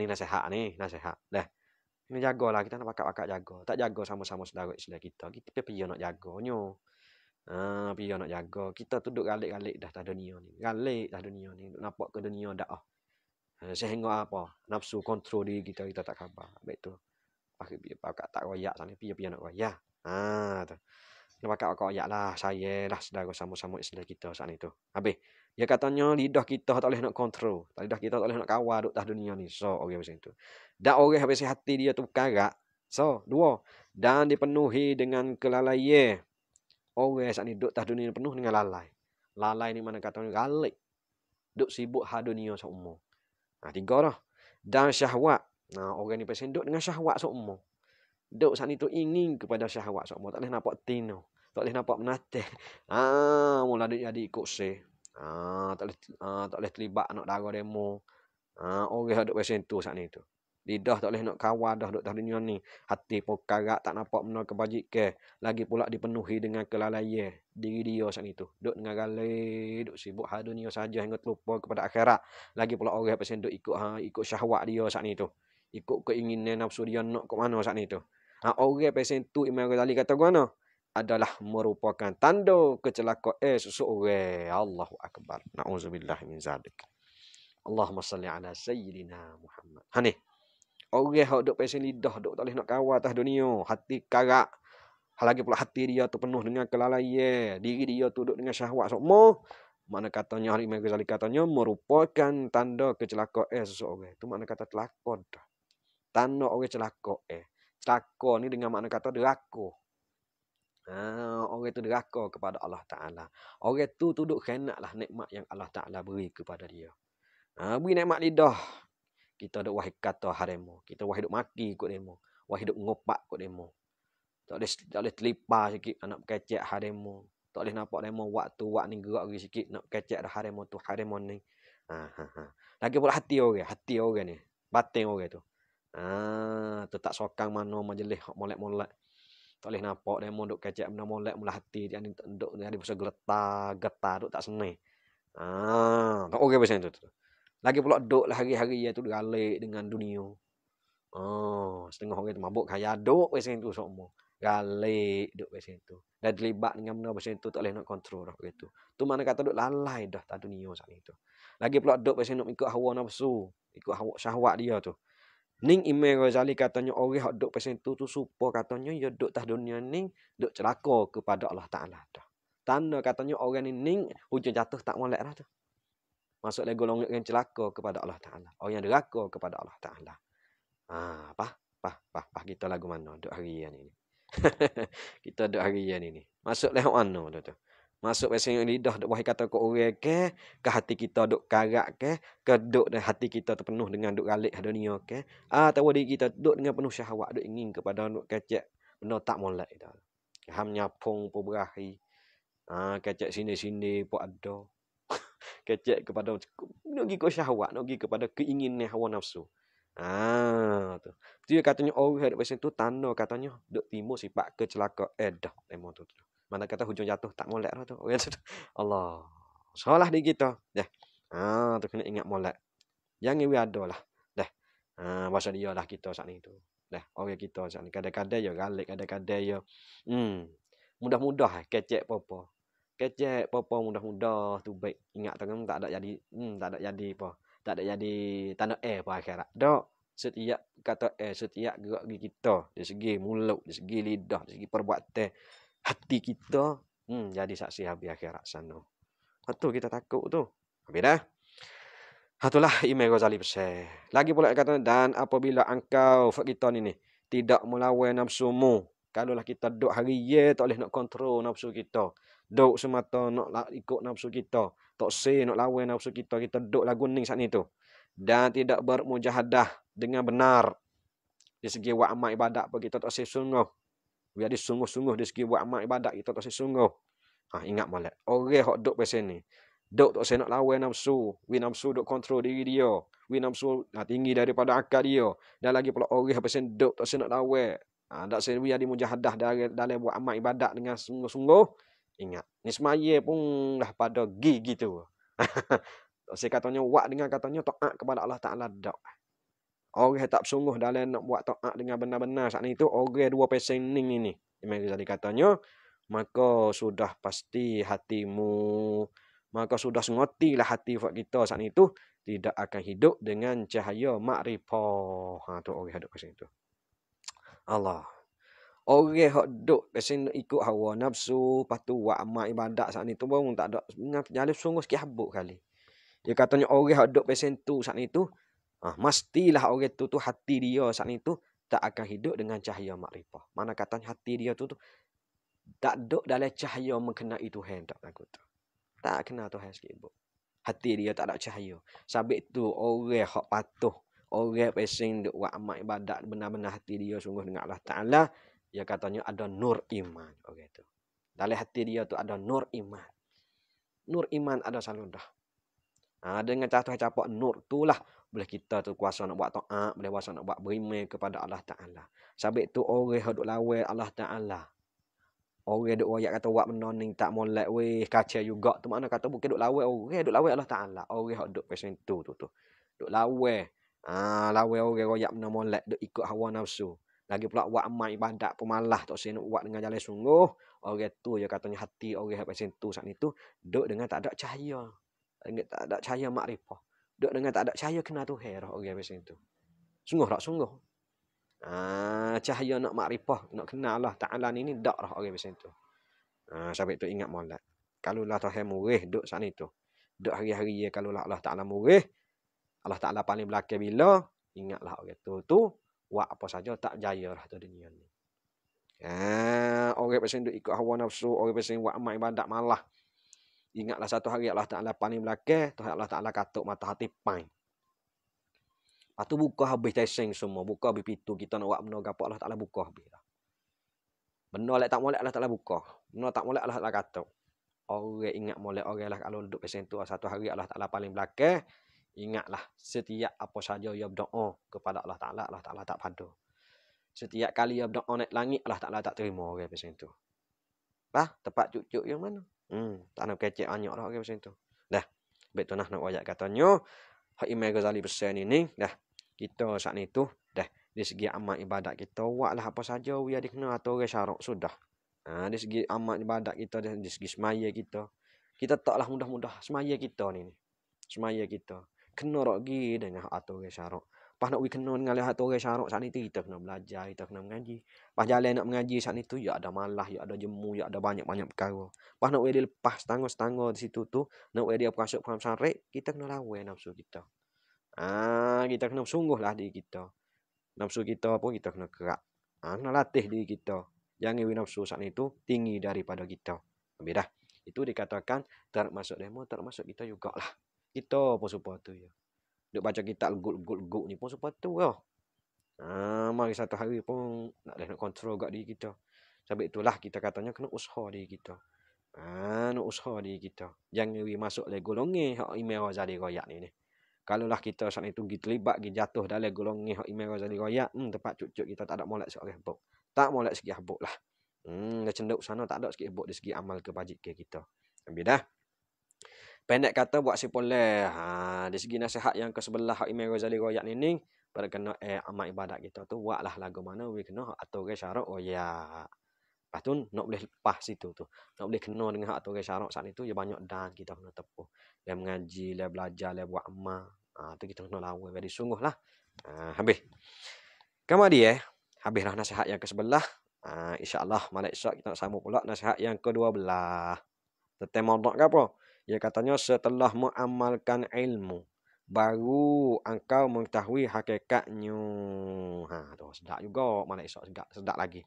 Ini nasihat ni, nasihat. Dah. Kena jagalah kita nak pakak-pakak jaga. Tak jaga sama-sama saudara Islam kita. Kita pergi nak jaganya. Ah, pergi nak jaga. Kita tu duduk galik-galik dah tak dunia ni. Galik dah dunia ni. nak nampak ke dunia dah ah. Ha, Sehingga apa? Nafsu kontrol diri kita kita tak khabar. Baik tu. Pakak tak royak sana, pergi-pergi nak royak. Ah, tu. Lepas kat kau, ya lah, saya lah saudara sama-sama istilah kita saat itu. Habis. Dia katanya lidah kita tak boleh nak kontrol. Tak lidah kita tak boleh nak kawal duk tah dunia ni. So, orang okay, macam itu. Dan orang habis hati dia tu karak. So, dua. Dan dipenuhi dengan kelalaian. Orang saat ini duk tak dunia penuh dengan lalai. Lalai ni mana katanya galik. Duk sibuk hal dunia seumur. Nah, ha, tiga dah. Dan syahwat. Nah, ha, orang ni pasal duk dengan syahwat seumur. Duk sana tu ingin kepada syahwat. So, tak boleh nampak tino. Tak boleh nampak menatih. Ah, mula dia jadi ikut se. Ah, tak boleh ah, tak boleh terlibat anak dara demo. Ah, orang okay, duk pasal tu sana tu. Lidah tak boleh nak kawal dah duk tahu ni. Hati pun karak tak nampak benar kebajikan. Lagi pula dipenuhi dengan kelalaian diri dia saat itu. Duk dengan gali, duk sibuk hal dunia sahaja hingga terlupa kepada akhirat. Lagi pula orang pasal duk ikut ha, ikut syahwat dia saat itu. Ikut keinginan nafsu dia nak ke mana saat itu. Ha, orang pasien tu Imam Ghazali kata guna adalah merupakan tanda kecelakaan eh, seseorang. Allahu akbar. Nauzubillah min zalik. Allahumma salli ala sayyidina Muhammad. Ha ni. Orang hok duk pasien lidah duk tak boleh nak kawal atas dunia, hati karak. Hal lagi pula hati dia tu penuh dengan kelalaian, diri dia tu duk dengan syahwat semua. Mana katanya hari Imam Ghazali katanya merupakan tanda kecelakaan eh, seseorang. Tu mana kata telakon. Tanda orang celaka eh. Taka ni dengan makna kata deraka. Ha, orang tu deraka kepada Allah Ta'ala. Orang tu duduk lah nikmat yang Allah Ta'ala beri kepada dia. Ha, beri nikmat lidah. Kita duduk wahid kata harimu. Kita wahid duduk maki ikut demo. Wahid duduk ngopak ikut demo. Tak boleh, tak boleh terlipar sikit anak kecek harimu. Tak boleh nampak demo waktu wak ni gerak lagi sikit nak kecek harimu tu harimu ni. Ha, ha, ha. Lagi pula hati orang. Hati orang ni. Batin orang tu. Ah, tu tak sokang mano majlis hak molek-molek. Tak boleh nampak dia mau duk kecek benda molek mula hati dia ni duk ni bisa geletar, getar duk tak seneng. Ah, tak okey pasal tu. Lagi pula duk lah hari-hari dia tu galak dengan dunia. Ha, setengah orang tu mabuk kaya duk pasal tu semua. Galak duk pasal tu. Dah terlibat dengan benda pasal tu tak boleh nak kontrol dah begitu. Tu mana kata duk lalai dah tak dunia sat itu. Lagi pula duk pasal nak ikut hawa nafsu, ikut hawa syahwat dia tu. Ning Imam Ghazali katanya orang hak duk pasal tu tu supa katanya ya duk tah dunia ni duk celaka kepada Allah Taala tu. Tanda katanya orang ni ning hujung jatuh tak molek dah tu. Masuk lagi golong yang celaka kepada Allah Taala. Orang yang deraka kepada Allah Taala. Ha, apa? Pah, pah, pah kita lagu mana duk hari ni kita duk hari ni ni. Masuk lewat mana tu tu masuk pasal yang lidah dok wahai kata ke orang ke ke hati kita dok karak ke ke dok dan hati kita terpenuh dengan dok ralik dunia ke ah atau diri kita dok dengan penuh syahwat dok ingin kepada nak kecek benda tak molek dah ham nyapung pun berahi ah kecek sini-sini pun ada kecek kepada nak gi ke syahwat nak gi kepada keinginan hawa nafsu ah tu dia katanya orang dok pasal tu tanda katanya dok timo sifat kecelakaan eh, dah lemo tu, tu mana kata hujung jatuh tak molek lah tu oh tu Allah salah di kita deh ah tu kena ingat molek jangan iwi ada lah deh ah bahasa dia lah kita saat ni tu deh orang kita saat ni kadang-kadang ya galak kadang-kadang ya hmm mudah-mudah eh, kecek popo kecek popo mudah-mudah tu baik ingat tu tak ada jadi hmm tak ada jadi apa tak ada jadi tanda eh apa akhirat dok setiap kata eh setiap gerak kita di segi mulut di segi lidah di segi perbuatan hati kita hmm, jadi saksi habis akhirat sana. Itu kita takut tu. Habis dah. Ha, itulah Imam Ghazali pesan. Lagi pula kata dan apabila engkau fak kita ni ni tidak melawan nafsu mu, kalaulah kita duduk hari ye tak boleh nak kontrol nafsu kita. duduk semata nak ikut nafsu kita. Tak se nak lawan nafsu kita, kita duk lagu ning saat ni tu. Dan tidak bermujahadah dengan benar di segi wa'amak ibadat pun kita tak sungguh. Jadi sungguh-sungguh dari segi buat amal ibadat kita tak sungguh. Ha, ingat malak. Orang yang duduk pasal ni. Duduk tak saya nak lawan nafsu. We nafsu duduk kontrol diri dia. We nafsu ha, tinggi daripada akal dia. Dan lagi pula orang yang pasal duduk tak saya nak lawan. Ha, tak saya dia mujahadah dari, dalam buat amal ibadat dengan sungguh-sungguh. Ingat. Ni semaya pun dah pada gigi gitu. saya katanya wak dengan katanya tak kepada Allah Ta'ala. Tak orang tak sungguh dalam nak buat taat dengan benar-benar saat itu orang dua pesen ini, ni ni Imam Ghazali katanya maka sudah pasti hatimu maka sudah sengotilah hati buat kita saat itu tidak akan hidup dengan cahaya makrifah ha tu orang hidup pesen itu Allah orang hok duk pesen ikut hawa nafsu patu buat amal ibadat saat itu pun tak ada nyalip sungguh sikit habuk kali dia katanya orang hok duk pesen tu saat itu Ah, mestilah orang tu tu hati dia saat ni tu tak akan hidup dengan cahaya makrifah. Mana katanya hati dia tu tu tak duduk dalam cahaya mengenai Tuhan tak aku tu. Tak kenal Tuhan sikit bu. Hati dia tak ada cahaya. Sabit tu orang hak patuh. Orang pesing duk buat amat ibadat benar-benar hati dia sungguh dengan Allah Ta'ala. Dia katanya ada nur iman. Okay, tu. Dalam hati dia tu ada nur iman. Nur iman ada selalu Ha, ah, dengan catu capok nur tu lah boleh kita tu kuasa nak buat taat, boleh kuasa nak buat berima kepada Allah Taala. Sabik tu orang hendak lawan Allah Taala. Orang duk royak kata buat benda ni tak molek weh, kacau juga. Tu mana kata bukan duk lawan orang, duk lawan Allah Taala. Orang hendak duk pasal tu tu tu. Duk lawan. Ah, lawan orang royak benda molek, duk ikut hawa nafsu. Lagi pula buat amal ibadat pun malah tak sini buat dengan jalan sungguh. Orang tu je katanya hati orang pasal tu saat ni tu duk dengan tak ada cahaya. Tak ada cahaya makrifah. Dok dengan tak ada cahaya kena tu hair orang okay, macam itu. Sungguh tak sungguh. Ah cahaya nak makrifah, nak kenal Allah Taala ni ni dak orang okay, macam itu. Ah sampai tu ingat molat. Kalau lah tuhan murih duk sana itu. dok hari-hari ya kalau lah Allah Taala murih, Allah Taala paling belakang bila ingatlah orang okay, tu tu buat apa saja tak jaya lah tu dunia ni. Ah orang okay, macam tu ikut hawa nafsu, orang okay, macam buat amal ibadat malah. Ingatlah satu hari Allah Ta'ala paling belakang. Tuhan Allah Ta'ala katuk mata hati pain. Lepas tu buka habis teseng semua. Buka habis pintu. Kita nak buat benda gapak Allah Ta'ala buka habis lah. Benda lah tak molek Allah Ta'ala buka. Benda tak molek Allah Ta'ala katuk. Orang ingat molek orang lah kalau duduk pesan tu. Satu hari Allah Ta'ala paling belakang. Ingatlah setiap apa saja yang berdoa kepada Allah Ta'ala. Allah Ta'ala tak padu. Setiap kali yang berdoa naik langit Allah Ta'ala tak terima orang pesan tu. Lah, tempat cucuk yang mana? Hmm, tak nak kecek banyak dah macam tu. Dah. Baik tu nah nak wayak katanya. Hak Imam Ghazali pesan ini dah. Kita saat ni tu dah di segi amal ibadat kita buatlah apa saja we ada kena atau orang syarak sudah. Ha, di segi amal ibadat kita dan di segi semaya kita. Kita taklah mudah-mudah semaya kita ni. Semaya kita kena rogi dengan atau orang syarak. Pas nak kena dengan lihat tu orang syarok saat ni kita kena belajar, kita kena mengaji. Pas jalan nak mengaji saat ni tu, ya ada malah, ya ada jemu, ya ada banyak-banyak perkara. Pas nak dia lepas setangga-setangga di situ tu, nak dia berkasut kurang syarik, kita kena lawan nafsu kita. Ah, kita kena sungguh lah diri kita. Nafsu kita pun kita kena kerak. Ah, kena latih diri kita. Jangan wi nafsu saat ni tu tinggi daripada kita. Ambil dah. Itu dikatakan termasuk demo, termasuk kita juga lah. Kita pun supaya tu ya. Duk baca kita gold gold gold ni pun sempat tu lah. Ha, mari satu hari pun nak dah nak kontrol gak diri kita. Sebab itulah kita katanya kena usaha diri kita. Ha, nak usaha diri kita. Jangan we masuk le golongan hak Imam Razali Royak ni ni. Kalau lah kita saat itu pergi terlibat, pergi jatuh dalam golongan hak Imam Razali Royak, hmm, tempat cucuk kita tak ada molek seorang habuk. Tak molek segi habuk lah. Hmm, dah cenduk sana tak ada sikit habuk di segi amal kebajikan kita. Ambil dah. Pendek kata buat si boleh. Ha, di segi nasihat yang ke sebelah Hak Imam Ghazali Royak ni ni. Berkena eh, amal ibadat kita tu. Buatlah lagu mana. We kena atur ke syarat. Oh ya. Lepas tu nak boleh lepas situ tu. Nak boleh kena dengan hak atur ke syarat saat itu Ya banyak dan kita kena tepuh. Dia mengaji. Dia belajar. Dia buat amal Ha, tu kita kena lawa. Jadi sungguh lah. Ha, habis. Kamu dia eh. Habislah nasihat yang ke sebelah. Ha, Allah malam esok kita nak sambung pula nasihat yang ke-12. Tentang mordak ke apa? Ia katanya setelah mengamalkan ilmu baru engkau mengetahui hakikatnya. Ha tu sedap juga malam esok sedap sedap lagi.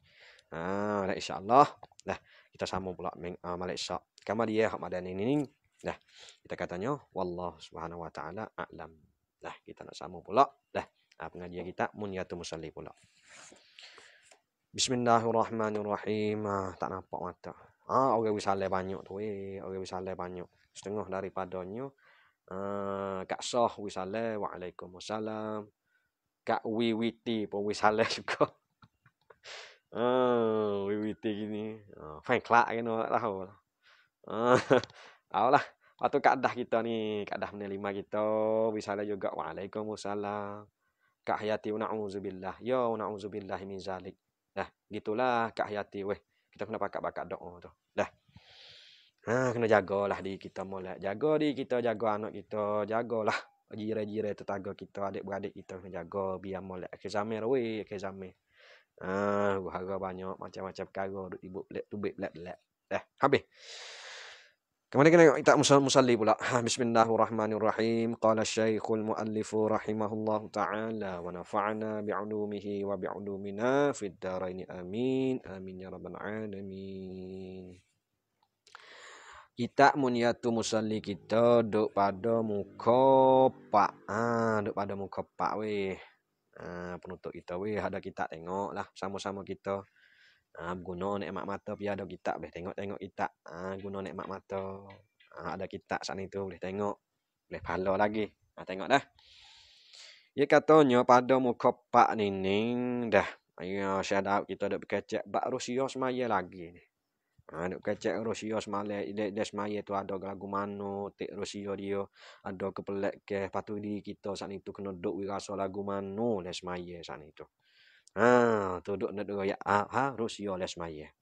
Ha dah insya-Allah. Dah kita sama pula meng uh, malam esok. Kamal dia Ramadan ini ni. Dah kita katanya wallah subhanahu wa taala a'lam. Dah kita nak sama pula. Dah apa ah, pengajian kita munyatu musalli pula. Bismillahirrahmanirrahim. Ah, tak nampak mata. Ah, orang bisa banyak tu. Eh, orang bisa banyak setengah daripadanya uh, Kak Soh wisale waalaikumsalam Kak Wiwiti pun wisale juga uh, Wiwiti gini uh, Fan club kena tak tahu uh, Aulah waktu kat dah kita ni Kak dah menerima kita wisale juga waalaikumsalam Kak Hayati una'uzubillah Ya una'uzubillah min zalik Dah gitulah Kak Hayati weh kita kena pakai bakat doa tu. Dah. Ha, kena jagalah diri kita molek. Jaga diri kita, jaga anak kita, jagalah jiran-jiran tetangga kita, adik-beradik kita kena jaga biar molek. Akhir zaman rawi, akhir zaman. Ha, harga banyak macam-macam perkara duk ibu belak tu belak belak. Dah eh, habis. Kemudian kena kita musalli pula. Ha, bismillahirrahmanirrahim. Qala Syaikhul Muallif rahimahullah taala wa nafa'ana bi'ulumihi wa bi'ulumina fid daraini amin. Amin ya rabbal alamin kita muniatu musalli kita duk pada muka pak ah ha, duk pada muka pak weh ah penutup kita weh ada kita tengok lah sama-sama kita ah guna nikmat mata pi ada kita boleh tengok-tengok kita ah guna nikmat mata ah ada kita sat itu boleh tengok boleh pala lagi ah tengok dah Ya katanya pada muka pak nining dah ayo shout out kita duk bekecek bak rusia semaya lagi ni Ha, kecek rosio semalai, ide dia semaya tu ada lagu mana, tek rosio dia, ada kepelak ke, patu di kita saat itu kena duduk wirasa lagu mana, dia semaya saat itu. Ha, tu duduk nak duduk, ya, ah, ha, ha rosio dia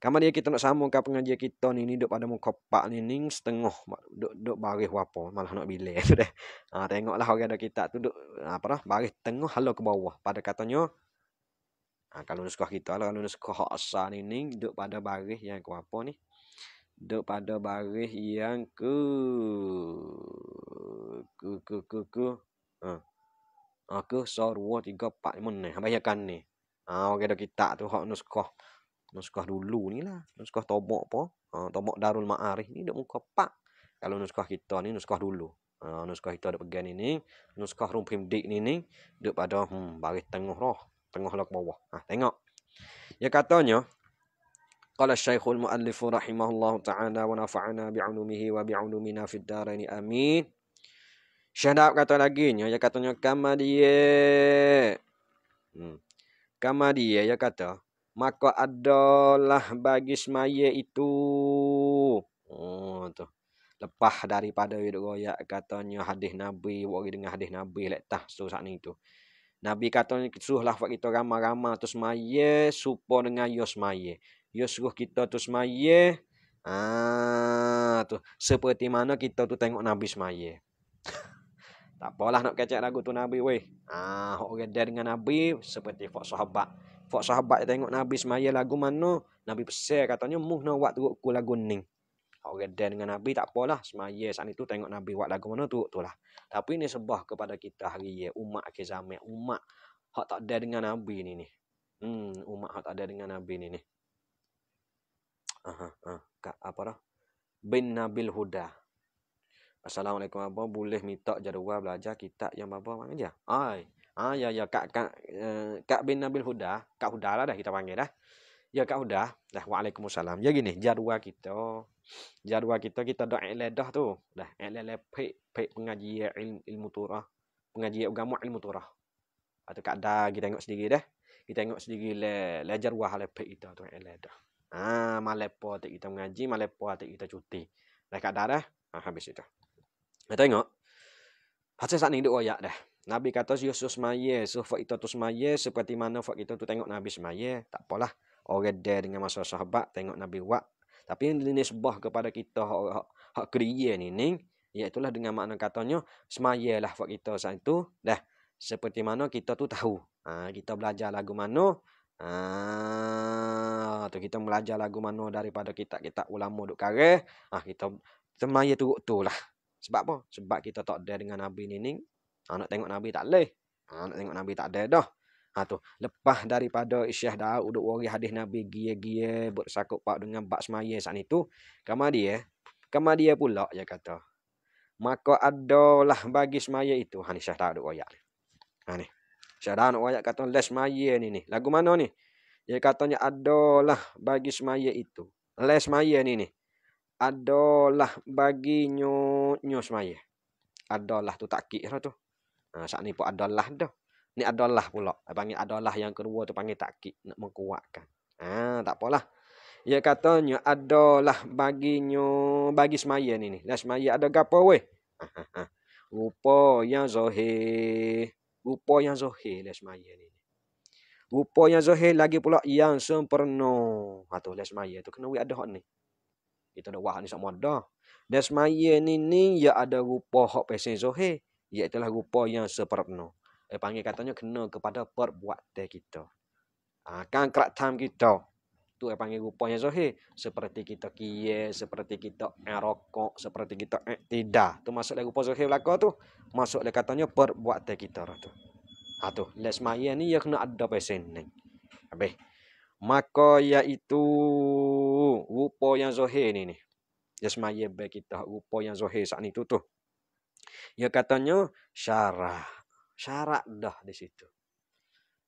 Kamu dia kita nak sambung ke pengajian kita ni, ni duduk pada muka pak ni, ni setengah, duduk, baris apa, malah nak bilik tu deh. Ha, tengoklah orang ada kita tu duduk, apa dah, baris tengah, halau ke bawah. Pada katanya, Ha, kalau nuskah kita lah, Kalau nuskah hak asal ni ni. Duduk pada baris yang ke apa ni? Duduk pada baris yang ke... Ke, ke, ke, ke. Ha. Ha, ke, so, dua, tiga, empat, lima ni. Bayangkan ni. Ha, orang okay, kita tu hak nuskah. Nuskah dulu ni lah. Nuskah tobok apa. Ha, tobok Darul Ma'arif ni duduk muka Pak. Kalau nuskah kita ni nuskah dulu. Ha, nuskah kita ada pegang ni ni. Nuskah rumpim dik ni ni. Duduk pada hmm, baris tengah roh tengah lah ke bawah. Ha, tengok. Dia katanya, Qala syaikhul mu'allifu rahimahullahu ta'ala wa nafa'ana bi'ulumihi wa bi'ulumina fid daraini amin. Syahdab kata lagi ni, dia katanya, Kama dia, hmm. Kama dia, dia kata, Maka adalah bagi semaya itu. Oh, tu. Lepas daripada hidup royak katanya hadis Nabi. Wari dengan hadis Nabi letak so saat ni tu. Nabi kata ni suruhlah buat kita ramah-ramah tu semaya supo dengan yo semaya. Yo suruh kita tu semaya. Ah tu seperti mana kita tu tengok Nabi semaya. tak apalah nak kecek lagu tu Nabi weh. Ah hok reda dengan Nabi seperti fak sahabat. Fak sahabat tengok Nabi semaya lagu mana Nabi pesan katanya muh nak buat teruk ku lagu ning. Orang dan dengan Nabi tak apalah. Semaya saat itu tengok Nabi buat lagu mana tu. tu lah. Tapi ini sebah kepada kita hari ini. Umat akhir zaman. Umat yang tak ada dengan Nabi ni. ni. Hmm, umat yang tak ada dengan Nabi ni. ni. Aha, aha. Kak, apa lah? Bin Nabil Huda. Assalamualaikum apa boleh minta jadual belajar kitab yang apa mang aja. Ai, ah ya ya kak kak uh, kak bin Nabil Huda, kak Huda lah dah kita panggil dah. Ya kak udah. Dah waalaikumsalam. Ya gini, jadual kita jadual kita kita doa iladah tu. Dah iladah pek pek pengajian il, ilmu turah. Pengajian agama ilmu turah. Atau ha, kak dah kita tengok sedikit dah. Kita tengok sedikit le le jadual hal pek kita tu iladah. Ah, ha, malepo tak kita mengaji, malepo tak kita cuti. Dah kak dah dah. Ha, ah, habis itu. Kita tengok. Hasil saat ni duk oyak dah. Nabi kata Yusuf semaya, sufa itu tu semaya, seperti mana fak itu tu tengok Nabi semaya, tak apalah orang dia dengan masa sahabat tengok Nabi buat. Tapi yang dinisbah kepada kita hak kriya ni ni iaitu dengan makna katanya semayalah buat kita saat itu dah seperti mana kita tu tahu. Ha, kita belajar lagu mana ha, tu kita belajar lagu mana daripada ha, kita kita ulama duk karang ha, kita semaya tu tu lah. Sebab apa? Sebab kita tak ada dengan Nabi ni ni. Ha, nak tengok Nabi tak leh. Ha, nak tengok Nabi tak ada dah. Ha tu, lepas daripada Isyah dah uduk wari hadis Nabi gie-gie bersakut pak dengan bak semaya saat itu, kama dia, kama dia pula dia kata. Maka adalah bagi semaya itu. Ha ni Isyah dah uduk wayak. Ha ni. Isyah dah uduk wayak kata les semaya ni ni. Lagu mana ni? Dia katanya adalah bagi semaya itu. Les semaya ni ni. Adalah bagi nyu nyu semaya. Adalah tu tak kira lah tu. Ha, saat ni pun adalah dah. Ni adalah pula. Panggil adalah yang kedua tu panggil takkit. Nak menguatkan. Ha, tak apalah. Ia katanya adalah baginya bagi semaya ni. ni. Lah semaya ada gapa weh. Ha, ha, ha. Rupa yang zahir. Rupa yang zahir lah semaya ni. Rupa yang zahir lagi pula yang sempurna. Ha tu lah semaya tu. Kena weh ada hak ni. Kita ada wahak ni sama ada. Dan lah semaya ni ni ia ya ada rupa hak pesen zahir. Iaitulah rupa yang sempurna. Dia panggil katanya kena kepada perbuatan ha, kita. Akan ha, keratam kita. Itu dia panggil rupanya zohir, Seperti kita kie, seperti kita merokok, eh, seperti kita eh, tidak. Itu masuk dari rupa zohir belakang tu. Masuk dari katanya perbuatan kita. Itu. Ha tu, lesmaya ini ya kena ada pesen ni. Habis. Maka iaitu rupa yang zohir ini ni ni. Lesmaya baik kita rupa yang zohir saat itu tu tu. Ya katanya syarah syarat dah di situ.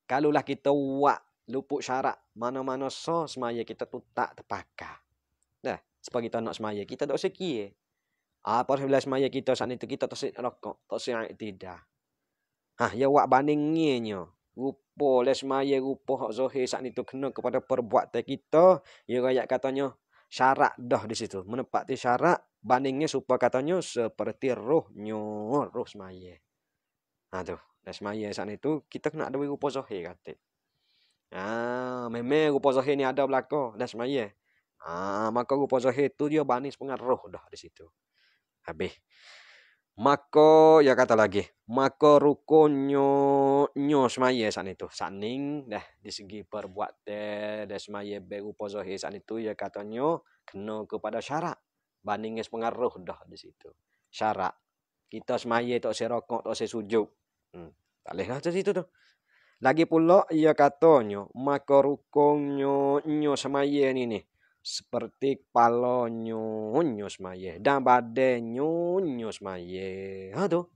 Kalaulah kita buat luput syarat mana-mana so semaya kita tu tak terpakar. Dah, sebab kita nak semaya kita tak usah kira. Apa sebelah semaya kita saat itu kita tak usah kok, tak usah tidak. Hah, ya wak bandingnya. Rupa le semaya rupa hak zahir saat itu kena kepada perbuatan kita, ya rakyat katanya syarat dah di situ. Menepati syarat bandingnya supaya katanya seperti rohnya roh semaya. Roh Ha tu. Dah semaya saat ni kita kena ada rupa zahir kata. Ha memang rupa zahir ni ada belaka dah semaya. Ha maka rupa zahir tu dia banis pengaruh dah di situ. Habis. Maka ya kata lagi, maka rukunnya nyo semaya saat itu. Saning dah di segi perbuatan dah semaya berupa zahir saat itu ya katanya kena kepada syarat. Baningis pengaruh dah di situ. Syarat kita semaya tak usah rokok, tak usah sujud. Hmm. Tak boleh lah macam situ tu. Lagi pula, ia katanya, maka rukungnya nyo semaya ni ni. Seperti kepala nyo nyo semaya. Dan badai nyo nyo semaya. Ha tu.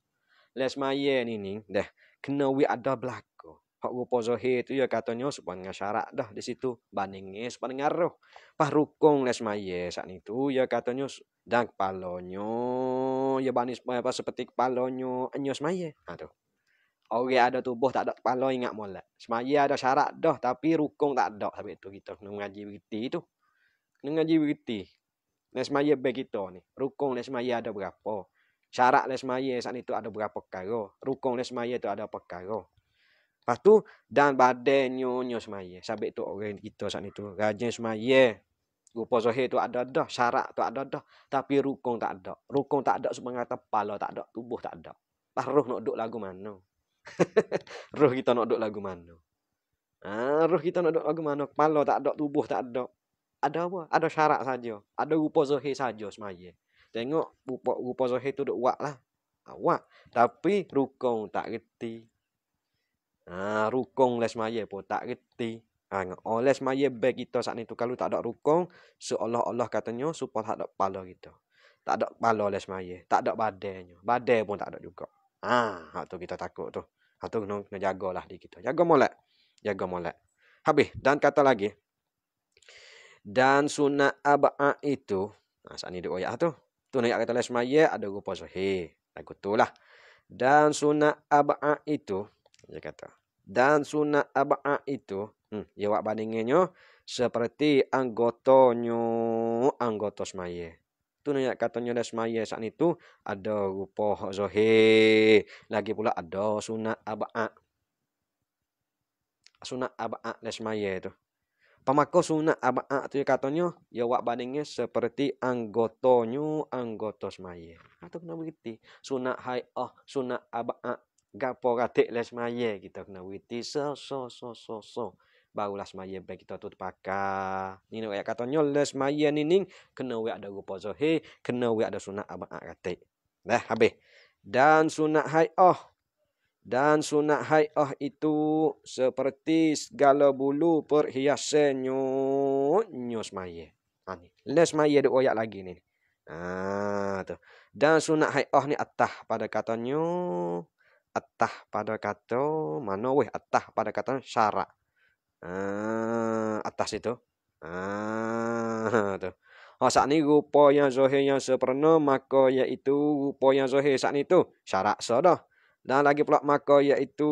Lihat semaya ni ni. Deh, kena wik ada belakang hak rupa zahir tu ya katanya sepan dengan syarat dah di situ bandingnya sepan dengan pah rukong rukung le saat itu ya katanya dan palonyo ya banding semaya pas seperti palonyo anyo semaya ha tu ada tubuh tak ada palo ingat molek semaya ada syarat dah tapi rukong tak ada sampai itu kita kena mengaji begitu itu kena mengaji begitu le semaya be kita ni rukung le semaya ada berapa syarat le semaya saat itu ada berapa perkara rukong le semaya tu ada perkara Lepas tu dan badan nyonya semaya. Sabik tu orang kita saat itu tu rajin semaya. Rupa zahir tu ada dah, syarat tu ada dah, tapi rukun tak ada. Rukun tak ada sebab kata kepala tak ada, tubuh tak ada. Lah roh nak duduk lagu mana? roh kita nak duduk lagu mana? Ha, roh kita nak duduk lagu mana? Kepala tak ada, tubuh tak ada. Ada apa? Ada syarat saja. Ada rupa zahir saja semaya. Tengok rupa, rupa zahir tu duk wak lah. Awak. Ha, tapi rukun tak reti. Ha, rukung les maya pun tak kerti. Ha, oh, les maya baik kita saat ni tu. Kalau tak ada rukung, seolah-olah katanya supaya tak ada kepala kita. Tak ada kepala les maya. Tak ada badannya. Badan pun tak ada juga. Ha, hak tu kita takut tu. Hak tu kena, kena jagalah di kita. Jaga molek. Jaga molek. Habis. Dan kata lagi. Dan sunat aba'a itu. Ha, saat ni dia oyak tu. Tu nak kata les maya ada rupa sahih. Lagu tu lah. Dan sunat aba'a itu. Dia kata dan sunat aba'a itu hmm ya wak bandingnya seperti anggotonyo anggota semaya tu nak katanya dah semaya saat itu ada rupa zohe lagi pula ada sunat aba'a sunat aba'a dah semaya itu Pemaka sunat aba'a tu katanya ya wak bandingnya seperti anggotonyo anggota semaya. Atau kena begitu. Sunat hai'ah, oh, sunat aba'a gapo katik le semaya kita kena witi so so so so so barulah semaya baik kita tu pakai ni nak kata nyol le semaya ni ning kena we ada rupa zahir kena we ada sunat abang katik dah habis dan sunat hai oh dan sunat hai oh itu seperti segala bulu perhiasan nyut nyus maye. Ha ni. Les maye ada oyak lagi ni. Ha tu. Dan sunat hai oh ni atah pada katanya atah pada kata mana weh atah pada kata syarak uh, atas itu ah uh, tu ha sak ni rupa yang zahir yang sempurna maka iaitu rupa yang zahir sak ni tu syarak sedah dan lagi pula maka iaitu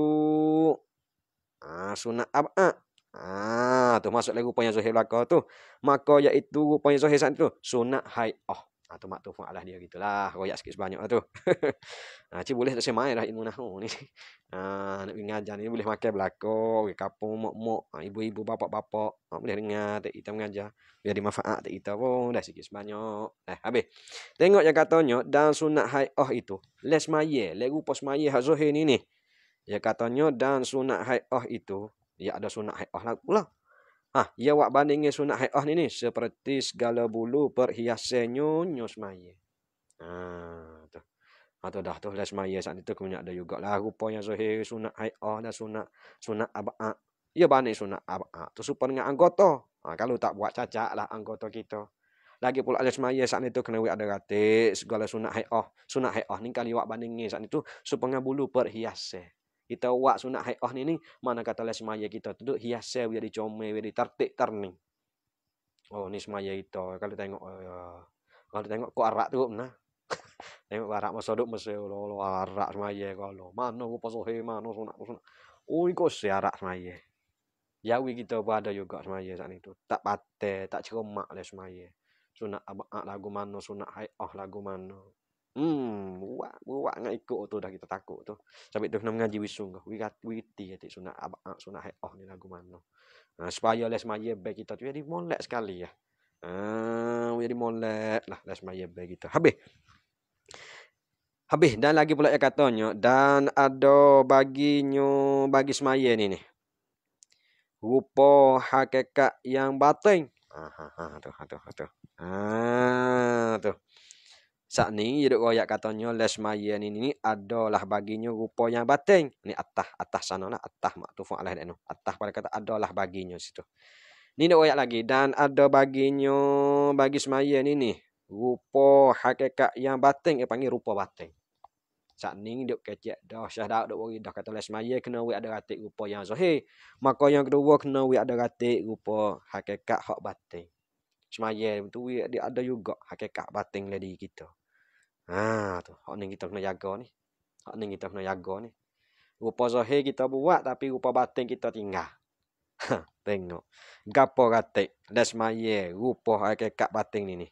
ah uh, sunat ab'a ah, ah tu masuk lagi rupa yang zahir belaka tu maka iaitu rupa yang zahir sak ni tu sunat haid ah atau ah, mak tu pun alah dia gitulah. Royak sikit sebanyak lah tu. ha, cik boleh tak saya main lah ilmu nahu ni. Ha, nak pergi ngajar ni boleh makan belakang. Okay, kapung, mok-mok, ibu-ibu, bapak-bapak. Ha, boleh dengar tak kita mengajar. Biar manfaat, tak kita pun dah sikit sebanyak. Eh, habis. Tengok yang katanya dan sunat hai'ah oh, itu. Les maye, les rupa semaya hak zuhir ni ni. Yang katanya dan sunat hai'ah oh, itu. Ya ada sunat hai'ah oh, lah pula. Ah, ia ya, wak bandingnya sunat haiah ni ni. Seperti segala bulu perhiasan nyus maya. Ha, tu. Ha, dah tu. Dah semaya saat itu. Kemudian ada juga lah. Rupa yang zuhir sunat haiah dan sunat, sunat aba'ak. Ia ya, banding sunat aba'ak. Tu supaya dengan anggota. Ha, kalau tak buat cacat lah anggota kita. Lagi pula ada semaya saat itu. Kena wik ada ratik. Segala sunat haiah. Sunat haiah ni kali wak bandingnya. saat itu. Supaya bulu perhiasan kita buat sunat haid ah oh, ni ni mana kata lah semaya kita tu duk hiasa biar dicome biar ditartik tarni oh ni semaya kita kalau tengok uh, kalau tengok ko arak tu mana? tengok arak masa duk masa lo lo arak semaya kalau mana Gua pasal he mana sunat sunat oi oh, ko si arak semaya Yawi kita pun ada juga semaya saat itu. Tak patah, tak ceromak lah semaya. Sunat abak ah, lagu mana, sunat haid ah lagu mana. Hmm, buat buat nak ikut tu dah kita takut tu. Sampai tu kena mengaji sungguh. ke. Wirat witi hati sunat abak ah, sunat hai oh ni lagu mano. Ha, ah, supaya les maya baik kita tu jadi molek sekali ya. Ha, jadi molek lah les maya baik kita. Habis. Habis dan lagi pula yang katanya dan ada baginyo bagi semaya ni ni. Rupa hakikat yang batin. Ha, ha ha tu ha tu ha tu. Ha tu. Ha, tu. Saat ni, dia duk royak katanya, Les Maya ini ni, adalah baginya rupa yang batin. Ni atas, atas sana lah. Atas maktufu alaih dan Atas pada kata, adalah baginya situ. Ni duk royak lagi. Dan ada baginya, bagi semaya ini ni. Rupa hakikat yang batin, dia panggil rupa batin. Saat ni, duk kecek dah. Syahdaq duk dah kata, Les Maya kena wik ada ratik rupa yang zahir. Maka yang kedua, kena wik ada ratik rupa hakikat hak batin semayal tu dia ada juga hakikat batin lah diri kita. Ha tu, hak ni kita kena jaga ni. Hak ni kita kena jaga ni. Rupa zahir kita buat tapi rupa batin kita tinggal. Ha, tengok. Gapo ratik dan semayal rupa hakikat batin ni ni.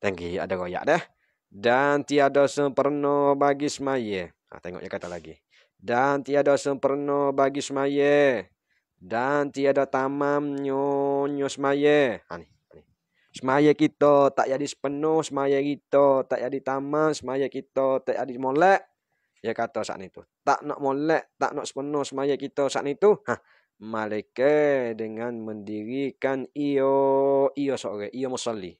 Tengki ada royak dah. Dan tiada sempurna bagi semayal. Ha, tengok dia kata lagi. Dan tiada sempurna bagi semayal. Dan tiada tamam nyonya semayal. Ha, ni. Semaya kita tak jadi sepenuh. Semaya kita tak jadi tamat. Semaya kita tak jadi molek. ya kata saat itu. Tak nak molek. Tak nak sepenuh semaya kita saat itu. Ha. Malaika dengan mendirikan ia. Ia seorang. Ia musalli.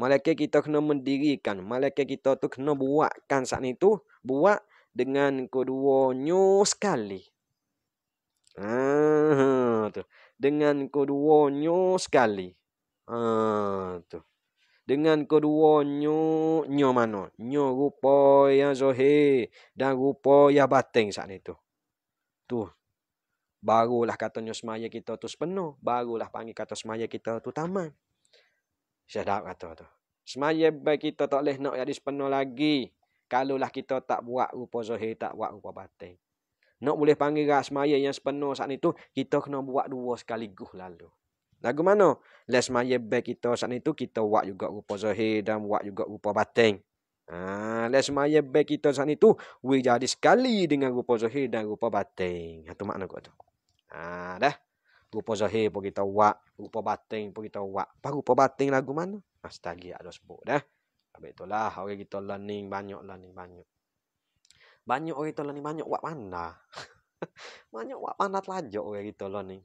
Malaika kita kena mendirikan. Malaika kita tu kena buatkan saat itu. Buat dengan keduanya sekali. Ah, ha, tu. Dengan keduanya sekali. Ah, tu. Dengan kedua nyo nyo mano? Nyo rupa yang zahir dan rupa yang batin saat itu. Tu. Barulah katanya semaya kita tu sepenuh. Barulah panggil kata semaya kita tu tamat. Sedap kata tu. Semaya baik kita tak boleh nak jadi sepenuh lagi. Kalulah kita tak buat rupa zahir, tak buat rupa batin. Nak boleh panggil rasmaya yang sepenuh saat itu, kita kena buat dua sekaligus lalu. Lagu mana? Les maya baik kita saat itu kita buat juga rupa zahir dan buat juga rupa batin. Ha, les maya baik kita saat itu we jadi sekali dengan rupa zahir dan rupa batin. Itu ha, makna kot tu. Ha, dah. Rupa zahir pun kita buat. Rupa batin pun kita buat. Apa rupa batin lagu mana? Astagia ada sebut dah. Habis itulah orang kita learning banyak learning banyak. Banyak orang kita learning banyak buat mana? banyak buat mana telajak orang kita learning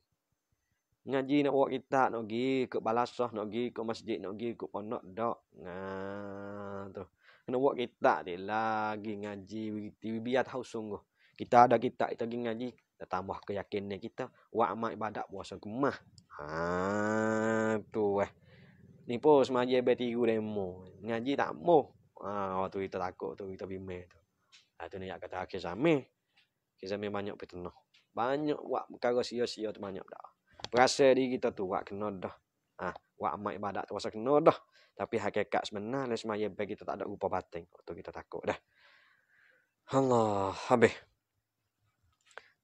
ngaji nak buat kita nak pergi ke balasah nak pergi ke masjid nak pergi ke pondok dak nah tu kena buat kita dia lagi ngaji biar tahu sungguh kita ada kita kita pergi ngaji kita tambah keyakinan kita buat amal ibadat puasa kemah ha tu eh ni pun semaja be tiru demo ngaji tak mau ha waktu itu takut tu kita bimbel tu ha tu ni nak kata akhir zaman akhir zaman banyak betul banyak wak perkara sia-sia tu banyak dah perasa diri kita tu wak kena dah. Ha, wak amat ibadat tu rasa kena dah. Tapi hakikat sebenarnya semaya baik kita tak ada rupa batin. Waktu kita takut dah. Allah, habis.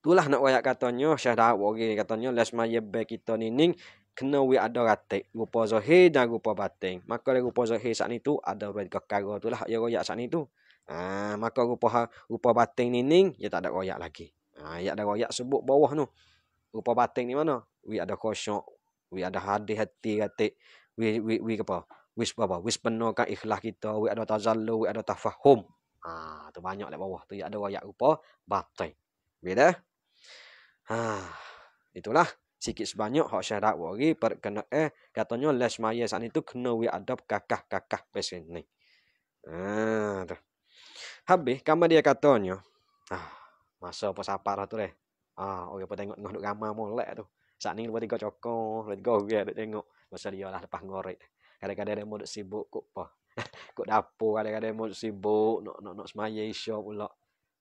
Itulah nak rakyat katanya, Syah Dawud okay, katanya, Lai semaya baik kita ni ning, kena we ada ratik rupa zahir dan rupa batin. Maka le rupa zahir saat ni tu ada dua tiga perkara itulah lah yang royak saat ni tu. Ha, maka rupa ha, rupa batin ni ning ya tak ada royak lagi. Ha ya ada royak sebut bawah tu rupa batin ni mana? We ada kosong, we ada hadih hati kata, we we we apa? We apa? We penuhkan ikhlas kita, we ada tazallu, we ada tafahum. Ha, tu banyak dekat bawah tu ada ayat rupa batin. Beda? Ha, itulah sikit sebanyak hak syarat wari perkena eh katanya les maya saat itu kena we ada kakak-kakak pesen ni. Ha, tu. Habis kamu dia katanya. Ha, masa apa sapar tu deh. Ah, orang apa tengok tengah duk ramai molek tu. Saat ni lepas tengok cokong, lepas tiga orang duk tengok. Pasal dia lah lepas ngorek. Kadang-kadang dia duk sibuk kok apa. kok dapur, kadang-kadang dia sibuk, nak nak nak semaya isya pula.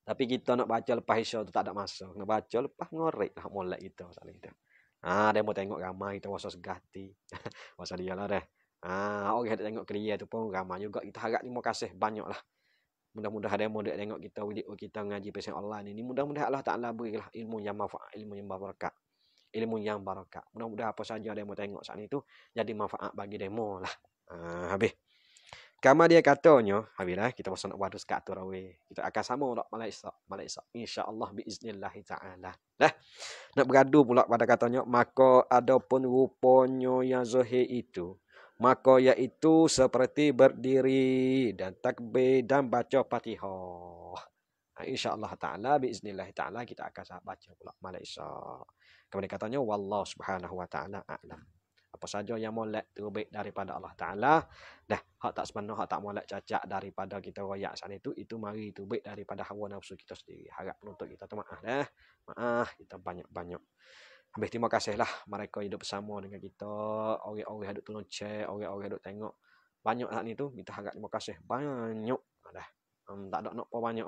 Tapi kita nak baca lepas isya tu tak ada masa. Nak baca lepas ngorek lah molek kita saling kita. Ah, dia mau tengok ramai kita rasa segati. Pasal dia lah dah. Ah, orang okay, tengok kerja tu pun ramai juga. Kita harap terima kasih banyak lah mudah-mudahan demo dia tengok kita video kita ngaji pesan Allah ni. Ni mudah-mudahan Allah Taala berilah ilmu yang manfaat, ilmu yang barakat. Ilmu yang barakat. Mudah-mudahan apa saja demo tengok saat ni tu jadi manfaat bagi demo lah. Ha, habis. Kama dia katanya, habislah kita masuk nak waktu sekat tarawih. Kita akan sama dak malam Isra, malam Isra. Insya-Allah biiznillah taala. Lah. Nak bergaduh pula pada katanya, maka adapun rupanya yang zahir itu Maka iaitu seperti berdiri dan takbir dan baca patihah. Ha, InsyaAllah ta'ala, biiznillah ta'ala kita akan baca pula malam isya. Kemudian katanya, Wallah subhanahu wa ta'ala a'lam. Apa saja yang molek terbaik daripada Allah Ta'ala. Dah, hak tak sepenuh, hak tak molek cacak daripada kita royak sana itu. Itu mari terbaik daripada hawa nafsu kita sendiri. Harap untuk kita tu maaf dah. Eh. Maaf, kita banyak-banyak. Habis terima kasih lah. mereka hidup bersama dengan kita, orang-orang hidup tolong share, orang-orang hidup tengok. Banyak lah ni tu, minta agak terima kasih. Banyak. Dah. tak ada nak apa banyak.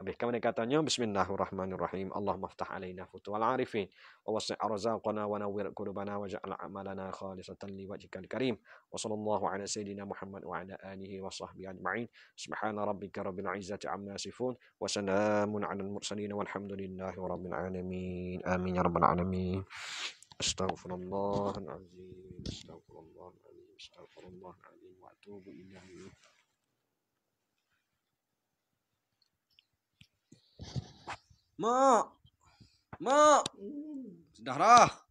Habis kemana katanya Bismillahirrahmanirrahim. Allahumma aftah alaina futuhal arifin wa wasi' arzaqana wa nawwir qulubana wa ja'al a'malana khalisatan li wajhikal karim. Wa sallallahu ala sayidina Muhammad wa ala alihi wa sahbihi ajma'in. Subhana rabbika rabbil izzati amma yasifun wa salamun alal mursalin walhamdulillahi rabbil alamin. Amin ya rabbal alamin. Astaghfirullahal azim. Astaghfirullahal azim. Astaghfirullahal azim wa atubu ilaihi. Mak. Mak. Hmm. Sudahlah.